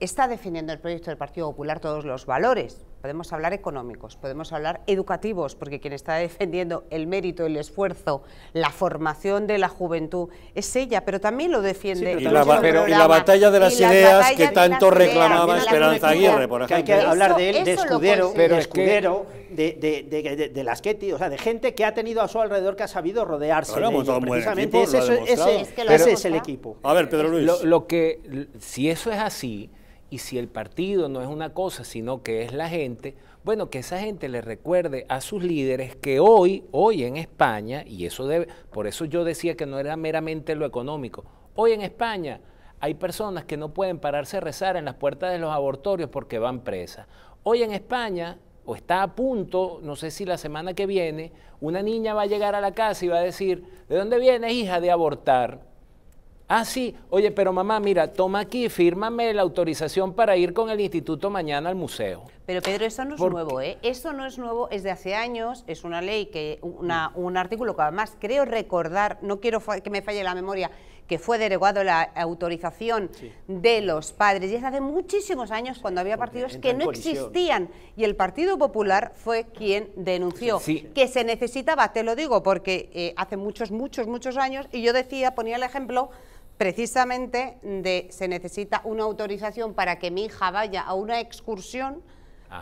está defendiendo el proyecto del Partido Popular todos los valores, podemos hablar económicos, podemos hablar educativos, porque quien está defendiendo el mérito, el esfuerzo, la formación de la juventud es ella, pero también lo defiende. y, la, batalla de las ideas que tanto reclamaba Esperanza Aguirre, por ejemplo. hay que hablar de él, de Escudero, de Escudero, de, de, de, o sea, de gente que ha tenido a su alrededor que ha sabido rodearse. de precisamente ese, es, el equipo. A ver, Pedro Luis. lo que, si eso es así, y si el partido no es una cosa, sino que es la gente, bueno, que esa gente le recuerde a sus líderes que hoy, hoy en España, y eso debe, por eso yo decía que no era meramente lo económico, hoy en España hay personas que no pueden pararse a rezar en las puertas de los abortorios porque van presas. Hoy en España, o está a punto, no sé si la semana que viene, una niña va a llegar a la casa y va a decir, ¿de dónde vienes, hija, de abortar? Ah, sí, oye, pero mamá, mira, toma aquí, fírmame la autorización para ir con el instituto mañana al museo. Pero Pedro, eso no es nuevo, ¿eh? Eso no es nuevo, es de hace años, es una ley, que una, mm. un artículo que además creo recordar, no quiero que me falle la memoria, que fue derogado la autorización de los padres. Y es hace muchísimos años cuando había partidos que no existían. Y el Partido Popular fue quien denunció que se necesitaba, te lo digo, porque eh, hace muchos, muchos, muchos años, y yo decía, ponía el ejemplo precisamente de se necesita una autorización para que mi hija vaya a una excursión,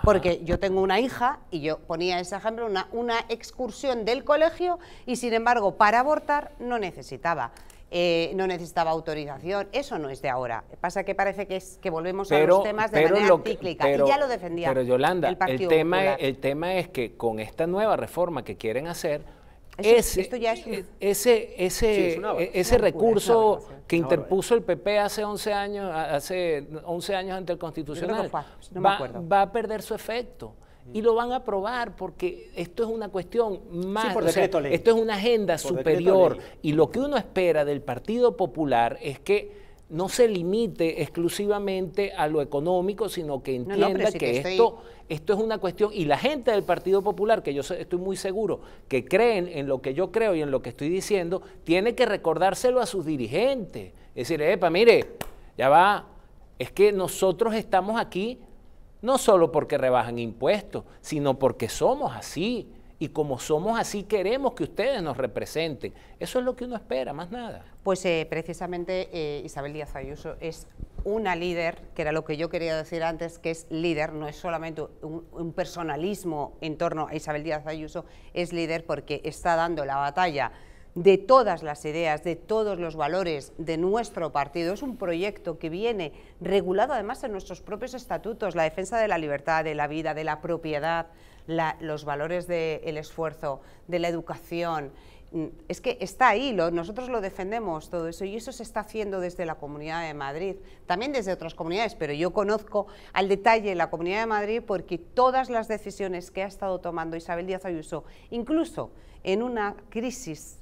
porque yo tengo una hija y yo ponía ese ejemplo, una, una excursión del colegio y sin embargo para abortar no necesitaba. Eh, no necesitaba autorización, eso no es de ahora. Pasa que parece que es que volvemos a los temas de manera cíclica y ya lo defendía. Pero Yolanda, el, tema el tema es que con esta nueva reforma que quieren hacer, ese, ya ese, ese, ese recurso que interpuso el PP hace 11 años, hace 11 años ante el Constitucional va, a perder su efecto. Y lo van a aprobar porque esto es una cuestión más. esto es una agenda superior. Y lo que uno espera del Partido Popular es que no se limite exclusivamente a lo económico, sino que entienda que, esto, esto es una cuestión, y la gente del Partido Popular, que yo estoy muy seguro, que creen en lo que yo creo y en lo que estoy diciendo, tiene que recordárselo a sus dirigentes. Es decir, epa, mire, ya va, es que nosotros estamos aquí no solo porque rebajan impuestos, sino porque somos así y como somos así queremos que ustedes nos representen. Eso es lo que uno espera, más nada. Pues eh, precisamente eh, Isabel Díaz Ayuso es una líder, que era lo que yo quería decir antes, que es líder, no es solamente un, personalismo en torno a Isabel Díaz Ayuso, es líder porque está dando la batalla de todas las ideas, de todos los valores de nuestro partido. Es un proyecto que viene regulado además en nuestros propios estatutos, la defensa de la libertad, de la vida, de la propiedad, los valores del esfuerzo, de la educación. Mm, es que está ahí, nosotros lo defendemos todo eso y eso se está haciendo desde la Comunidad de Madrid, también desde otras comunidades, pero yo conozco al detalle la Comunidad de Madrid porque todas las decisiones que ha estado tomando Isabel Díaz Ayuso, incluso en una crisis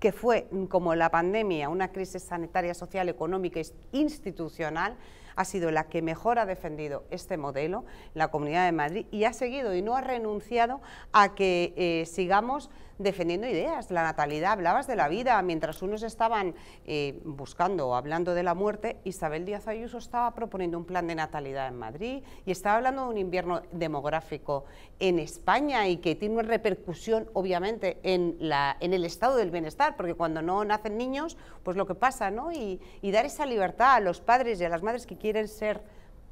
que fue mm, como la pandemia, una crisis sanitaria, social, económica, institucional, ha sido la que mejor ha defendido este modelo, la Comunidad de Madrid, y ha seguido y no ha renunciado a que eh, sigamos defendiendo ideas, la natalidad, hablabas de la vida, mientras unos estaban eh, buscando o hablando de la muerte, Isabel Díaz Ayuso estaba proponiendo un plan de natalidad en Madrid y estaba hablando de un invierno demográfico en España y que tiene una repercusión obviamente en, la, en el estado del bienestar, porque cuando no nacen niños, pues lo que pasa, ¿no? Y, y dar esa libertad a los padres y a las madres que quieren ser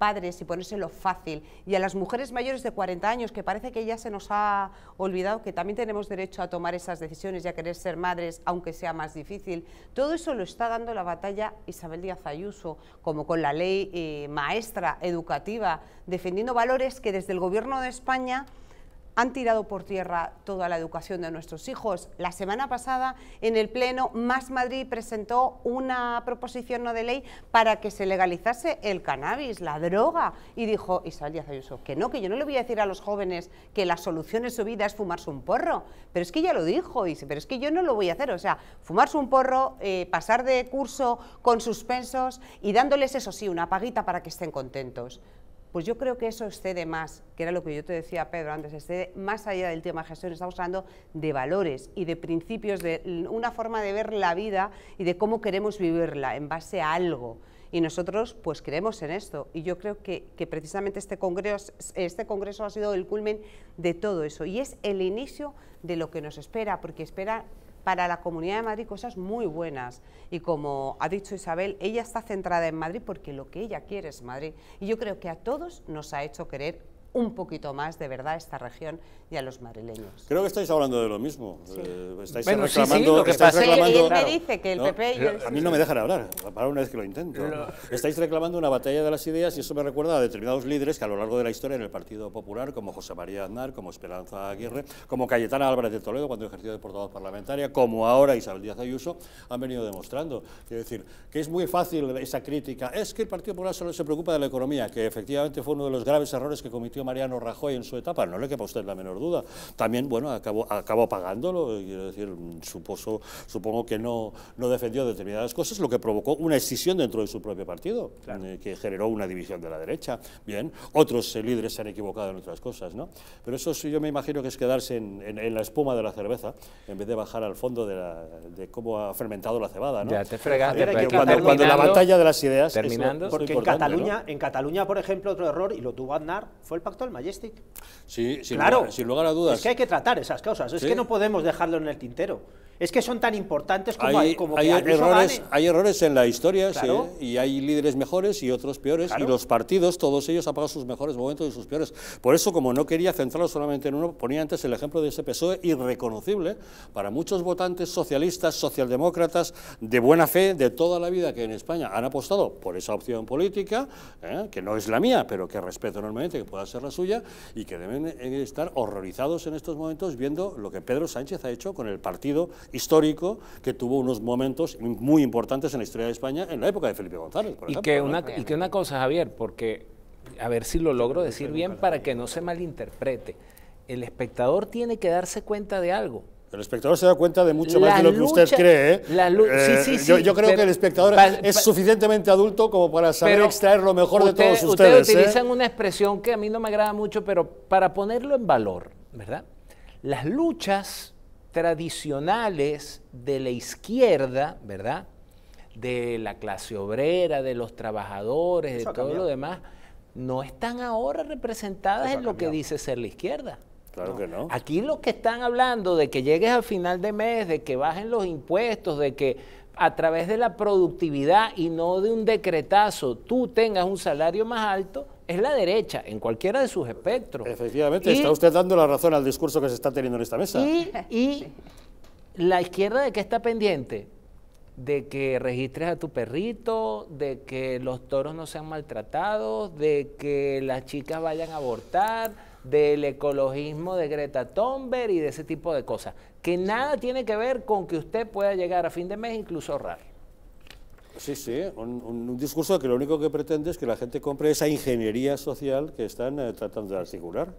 padres y ponérselo fácil. Y a las mujeres mayores de 40 años, que parece que ya se nos ha olvidado que también tenemos derecho a tomar esas decisiones y a querer ser madres, aunque sea más difícil. Todo eso lo está dando la batalla Isabel Díaz Ayuso, como con la ley eh, maestra educativa, defendiendo valores que desde el Gobierno de España han tirado por tierra toda la educación de nuestros hijos. La semana pasada, en el Pleno, Más Madrid presentó una proposición no de ley para que se legalizase el cannabis, la droga, y dijo Isabel Díaz Ayuso que no, que yo no le voy a decir a los jóvenes que la solución en su vida es fumarse un porro, pero es que ya lo dijo, dice, pero es que yo no lo voy a hacer, o sea, fumarse un porro, eh, pasar de curso con suspensos y dándoles, eso sí, una paguita para que estén contentos. Pues yo creo que eso excede más, que era lo que yo te decía, Pedro, antes, excede más allá del tema gestión, estamos hablando de valores y de principios, de una forma de ver la vida y de cómo queremos vivirla en base a algo. Y nosotros pues creemos en esto y yo creo que, precisamente este congreso, este congreso ha sido el culmen de todo eso y es el inicio de lo que nos espera, porque espera para la Comunidad de Madrid cosas muy buenas. Y como ha dicho Isabel, ella está centrada en Madrid porque lo que ella quiere es Madrid. Y yo creo que a todos nos ha hecho querer un poquito más de verdad a esta región y a los madrileños. Creo que estáis hablando de lo mismo. Eh, estáis reclamando. lo que estáis reclamando A mí no me dejan hablar, para una vez que lo intento. Estáis reclamando una batalla de las ideas y eso me recuerda a determinados líderes que a lo largo de la historia en el Partido Popular, como José María Aznar, como Esperanza Aguirre, como Cayetana Álvarez de Toledo cuando ejerció de portavoz parlamentaria, como ahora Isabel Díaz Ayuso, han venido demostrando. Quiero decir, que es muy fácil esa crítica. Es que el Partido Popular solo se preocupa de la economía, que efectivamente fue uno de los graves errores que cometió Mariano Rajoy en su etapa, no le quepa a usted la menor duda. También, bueno, acabó, pagándolo, quiero decir, suposo, supongo que no, no defendió determinadas cosas, lo que provocó una escisión dentro de su propio partido, eh, que generó una división de la derecha. Bien, otros eh, líderes se han equivocado en otras cosas, ¿no? Pero eso sí, yo me imagino que es quedarse en, la espuma de la cerveza, en vez de bajar al fondo de, la, de cómo ha fermentado la cebada, ¿no? Ya te fregaste, cuando, la batalla de las ideas... Terminando. porque en Cataluña, en Cataluña, por ejemplo, otro error, y lo tuvo Aznar, fue el el Majestic. Sí, sin, claro. lugar, sin lugar a dudas. Es que hay que tratar esas causas. es que no podemos dejarlo en el tintero es que son tan importantes como, hay, hay, errores, hay errores en la historia sí, y hay líderes mejores y otros peores y los partidos, todos ellos han sus mejores momentos y sus peores. Por eso, como no quería centrarlo solamente en uno, ponía antes el ejemplo de ese PSOE irreconocible para muchos votantes socialistas, socialdemócratas, de buena fe, de toda la vida que en España han apostado por esa opción política, ¿eh? que no es la mía, pero que respeto enormemente que pueda ser la suya y que deben eh, estar horrorizados en estos momentos viendo lo que Pedro Sánchez ha hecho con el partido histórico que tuvo unos momentos muy importantes en la historia de España en la época de Felipe González. y, que una, y que una cosa, Javier, porque a ver si lo logro decir bien para que no se malinterprete. El espectador tiene que darse cuenta de algo. El espectador se da cuenta de mucho más de lo que usted cree. ¿eh? Eh, yo, creo que el espectador es suficientemente adulto como para saber extraer lo mejor de todos ustedes. Ustedes ¿eh? utilizan una expresión que a mí no me agrada mucho, pero para ponerlo en valor, ¿verdad? Las luchas tradicionales de la izquierda, ¿verdad? De la clase obrera, de los trabajadores, de todo lo demás, no están ahora representadas en lo que dice ser la izquierda. Claro que no. Aquí lo que están hablando de que llegues al final de mes, de que bajen los impuestos, de que a través de la productividad y no de un decretazo tú tengas un salario más alto, es la derecha en cualquiera de sus espectros. Efectivamente, está usted dando la razón al discurso que se está teniendo en esta mesa. Y, la izquierda de qué está pendiente? De que registres a tu perrito, de que los toros no sean maltratados, de que las chicas vayan a abortar, del ecologismo de Greta Thunberg y de ese tipo de cosas. Que nada tiene que ver con que usted pueda llegar a fin de mes incluso ahorrar. Sí, sí, un, discurso que lo único que pretende es que la gente compre esa ingeniería social que están eh, tratando de articular.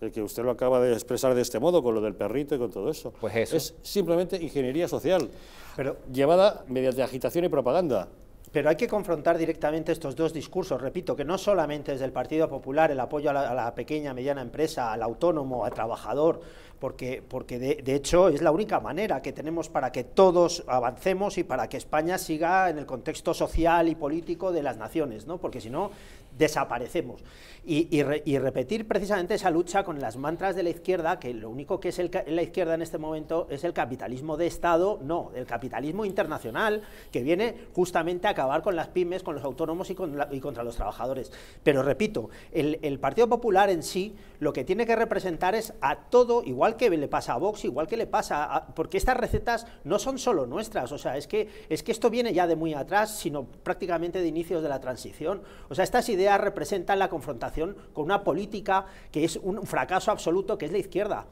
El eh, que usted lo acaba de expresar de este modo, con lo del perrito y con todo eso. Pues eso. Es simplemente ingeniería social, pero, llevada mediante agitación y propaganda. Pero hay que confrontar directamente estos dos discursos. Repito, que no solamente desde el Partido Popular el apoyo a la, a la pequeña, mediana empresa, al autónomo, al trabajador, porque, de, de, hecho es la única manera que tenemos para que todos avancemos y para que España siga en el contexto social y político de las naciones, ¿no? porque si no, desaparecemos y, repetir precisamente esa lucha con las mantras de la izquierda, que lo único que es el, la izquierda en este momento es el capitalismo de Estado, no, el capitalismo internacional, que viene justamente a acabar con las pymes, con los autónomos y, contra los trabajadores. Pero repito, el, Partido Popular en sí lo que tiene que representar es a todo, igual que le pasa a Vox, igual que le pasa a, porque estas recetas no son solo nuestras, o sea, es que, es que esto viene ya de muy atrás, sino prácticamente de inicios de la transición. O sea, estas ideas representan la confrontación con una política que es un fracaso absoluto, que es la izquierda.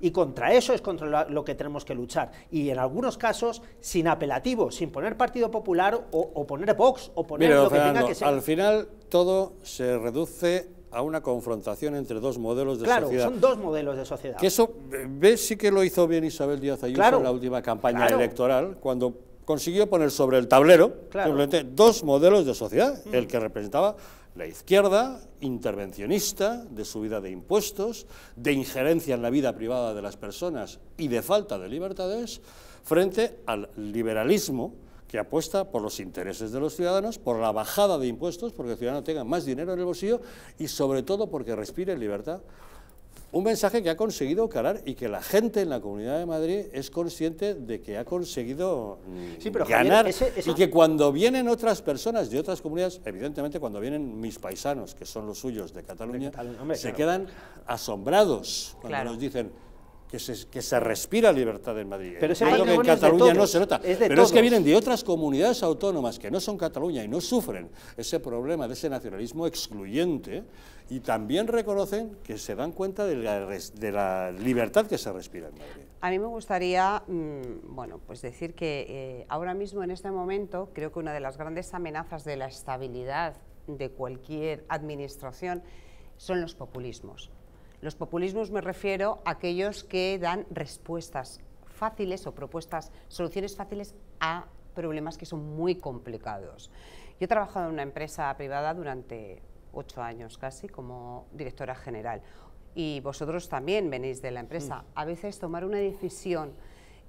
Y contra eso es contra lo que tenemos que luchar. Y en algunos casos, sin apelativo, sin poner Partido Popular o, poner Vox o poner lo que tenga Al final todo se reduce a una confrontación entre dos modelos de sociedad. Claro, son dos modelos de sociedad. Que eso, ves, sí que lo hizo bien Isabel Díaz Ayuso en la última campaña electoral, cuando consiguió poner sobre el tablero simplemente dos modelos de sociedad, el mm. que representaba la izquierda, intervencionista, de subida de impuestos, de injerencia en la vida privada de las personas y de falta de libertades, frente al liberalismo que apuesta por los intereses de los ciudadanos, por la bajada de impuestos, porque el ciudadano tenga más dinero en el bolsillo y sobre todo porque respire libertad. Un mensaje que ha conseguido calar y que la gente en la Comunidad de Madrid es consciente de que ha conseguido mm, ganar y que cuando vienen otras personas de otras comunidades, evidentemente cuando vienen mis paisanos, que son los suyos de Cataluña, se quedan asombrados cuando nos dicen que se, que se respira libertad en Madrid. ¿eh? Pero que en Cataluña no se nota. pero es que vienen de otras comunidades autónomas que no son Cataluña y no sufren ese problema de ese nacionalismo excluyente y también reconocen que se dan cuenta de la, libertad que se respira en Madrid. A mí me gustaría, mm, bueno, pues decir que eh, ahora mismo en este momento creo que una de las grandes amenazas de la estabilidad de cualquier administración son los populismos. Los populismos me refiero a aquellos que dan respuestas fáciles o propuestas, soluciones fáciles a problemas que son muy complicados. Yo he trabajado en una empresa privada durante ocho años casi como directora general y vosotros también venís de la empresa. A veces tomar una decisión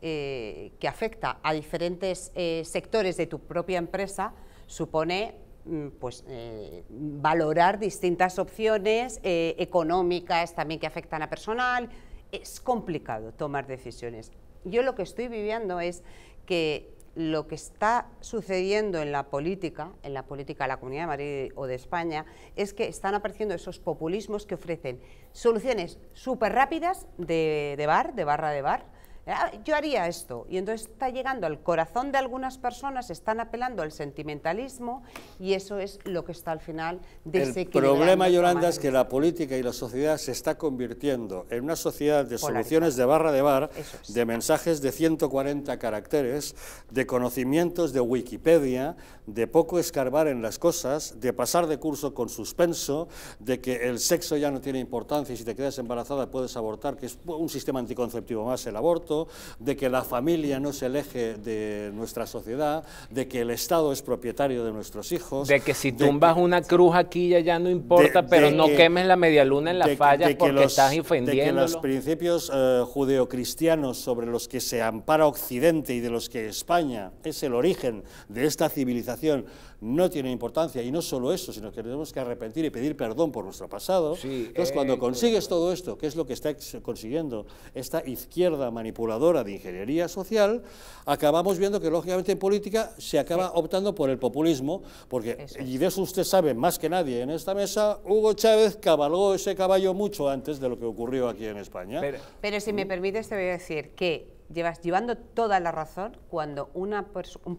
eh, que afecta a diferentes eh, sectores de tu propia empresa supone Mm, pues, eh, valorar distintas opciones eh, económicas también que afectan a personal. Es complicado tomar decisiones. Yo lo que estoy viviendo es que lo que está sucediendo en la política, en la política de la Comunidad de Madrid o de España, es que están apareciendo esos populismos que ofrecen soluciones súper rápidas de, de bar, de barra de bar, Ah, yo haría esto. Y entonces está llegando al corazón de algunas personas, están apelando al sentimentalismo y eso es lo que está al final desequilibrando. El problema, Yolanda, es que la política y la sociedad se está convirtiendo en una sociedad de soluciones de barra de bar, de mensajes de 140 caracteres, de conocimientos de Wikipedia, de poco escarbar en las cosas, de pasar de curso con suspenso, de que el sexo ya no tiene importancia y si te quedas embarazada puedes abortar, que es un sistema anticonceptivo más el aborto, de que la familia no se el de nuestra sociedad, de que el Estado es propietario de nuestros hijos. De que si tumbas una cruz aquí ya ya no importa, pero no quemes la media luna en la falla porque los, estás ofendiendo. los principios eh, judeocristianos sobre los que se ampara Occidente y de los que España es el origen de esta civilización no tiene importancia. Y no solo eso, sino que tenemos que arrepentir y pedir perdón por nuestro pasado. Entonces, cuando eh, consigues eh. todo esto, qué es lo que está consiguiendo esta izquierda manipulada, de ingeniería social, acabamos viendo que lógicamente en política se acaba optando por el populismo, porque, y de eso usted sabe más que nadie en esta mesa, Hugo Chávez cabalgó ese caballo mucho antes de lo que ocurrió aquí en España. Pero, si me permites te voy a decir que llevas llevando toda la razón cuando un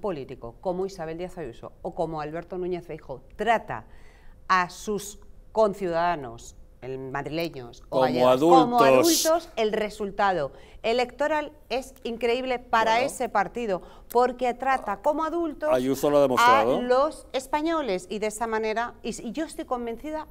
político como Isabel Díaz Ayuso o como Alberto Núñez Feijóo trata a sus conciudadanos madrileños o como, adultos. el resultado electoral es increíble para ese partido, porque trata como adultos a los españoles y de esa manera, y, yo estoy convencida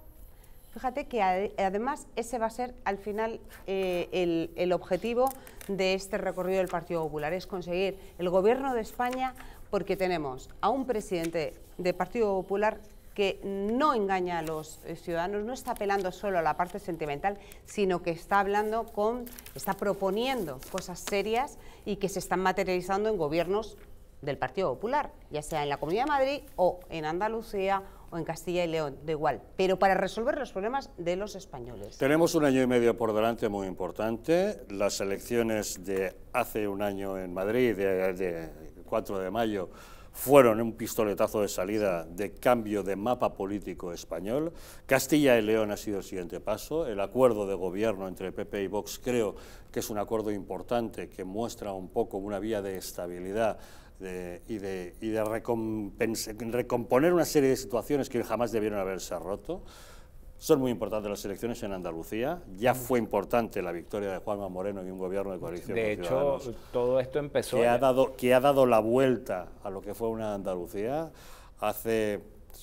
Fíjate que además ese va a ser al final eh, el, el, objetivo de este recorrido del Partido Popular, es conseguir el gobierno de España porque tenemos a un presidente del Partido Popular que no engaña a los eh, ciudadanos, no está apelando solo a la parte sentimental, sino que está hablando con, está proponiendo cosas serias y que se están materializando en gobiernos del Partido Popular, ya sea en la Comunidad de Madrid o en Andalucía o en Castilla y León, ...de igual, pero para resolver los problemas de los españoles. Tenemos un año y medio por delante muy importante, las elecciones de hace un año en Madrid, de, 4 de mayo, fueron un pistoletazo de salida de cambio de mapa político español. Castilla y León ha sido el siguiente paso. El acuerdo de gobierno entre PP y Vox creo que es un acuerdo importante que muestra un poco una vía de estabilidad de, y de recomponer una serie de situaciones que jamás debieron haberse roto. Son muy importantes las elecciones en Andalucía. Ya mm. fue importante la victoria de Juanma Moreno y un gobierno de coalición. De hecho, todo esto empezó. Que ha, dado, que ha dado la vuelta a lo que fue una Andalucía. Hace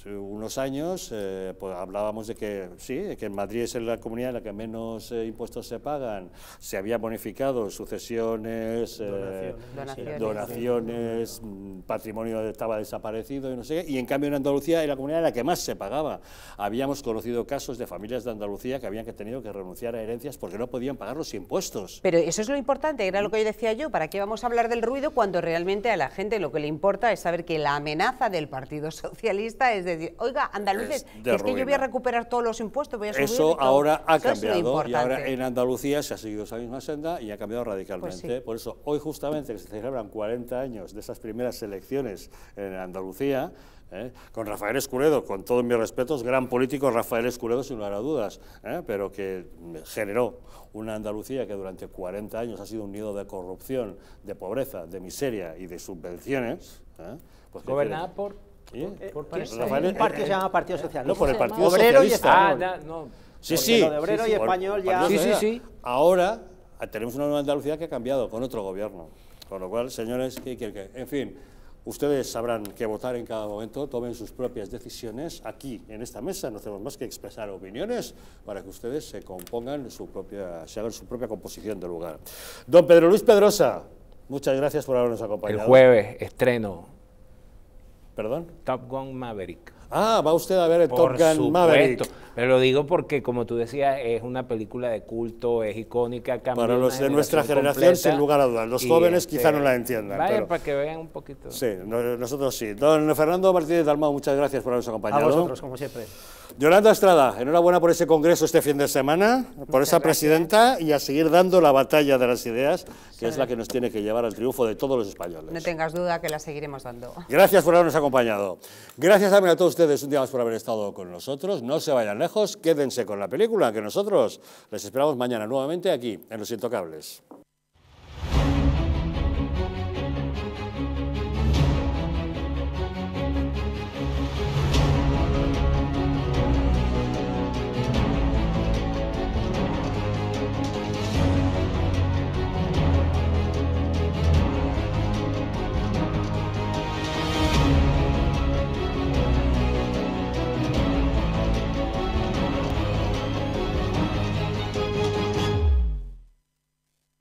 unos años eh, pues hablábamos de que sí, que en Madrid es la comunidad en la que menos eh, impuestos se pagan, se habían bonificado sucesiones, eh, donaciones, donaciones mm, patrimonio estaba desaparecido y no sé qué, y en cambio en Andalucía era la comunidad en la que más se pagaba. Habíamos conocido casos de familias de Andalucía que habían tenido que renunciar a herencias porque no podían pagar los impuestos. Pero eso es lo importante, era lo que yo decía yo, ¿para qué vamos a hablar del ruido cuando realmente a la gente lo que le importa es saber que la amenaza del Partido Socialista es decir, oiga, andaluces, es, que yo voy a recuperar todos los impuestos, voy a subir. Eso ahora ha cambiado y ahora en Andalucía se ha seguido esa misma senda y ha cambiado radicalmente. Pues por eso hoy justamente que se celebran 40 años de esas primeras elecciones en Andalucía, ¿eh? con Rafael Escuredo, con todos mis respetos, gran político Rafael Escuredo, sin lugar a dudas, ¿eh? pero que generó una Andalucía que durante 40 años ha sido un nido de corrupción, de pobreza, de miseria y de subvenciones. ¿eh? Pues, Gobernada por ¿Eh? ¿Por un ¿eh? partido se llama Partido Socialista. No, por el Partido ah, ah, Obrero Socialista. Y Sí, sí. obrero y español Sí, sí, Ahora tenemos una nueva Andalucía que ha cambiado con otro gobierno. Con lo cual, señores, que, en fin, ustedes sabrán qué votar en cada momento, tomen sus propias decisiones. Aquí, en esta mesa, no hacemos más que expresar opiniones para que ustedes se compongan su propia, se hagan su propia composición del lugar. Don Pedro Luis Pedrosa, muchas gracias por habernos acompañado. El jueves, estreno. ¿Perdón? Top Gun Maverick. Ah, va usted a ver el Top Gun Maverick. Pero lo digo porque, como tú decías, es una película de culto, es icónica. cambia Para los de nuestra generación, sin lugar a dudas. Los jóvenes quizá este, no la entiendan. Vaya para que vean un poquito. Sí, nosotros sí. Don Fernando Martínez Dalmau, muchas gracias por habernos acompañado. A vosotros, como siempre. Yolanda Estrada, enhorabuena por ese congreso este fin de semana, por esa presidenta y a seguir dando la batalla de las ideas, que es la que nos tiene que llevar al triunfo de todos los españoles. No tengas duda que la seguiremos dando. Gracias por habernos acompañado. Gracias también a todos ustedes ustedes un día más por haber estado con nosotros. No se vayan lejos, quédense con la película, que nosotros les esperamos mañana nuevamente aquí, en Los Intocables.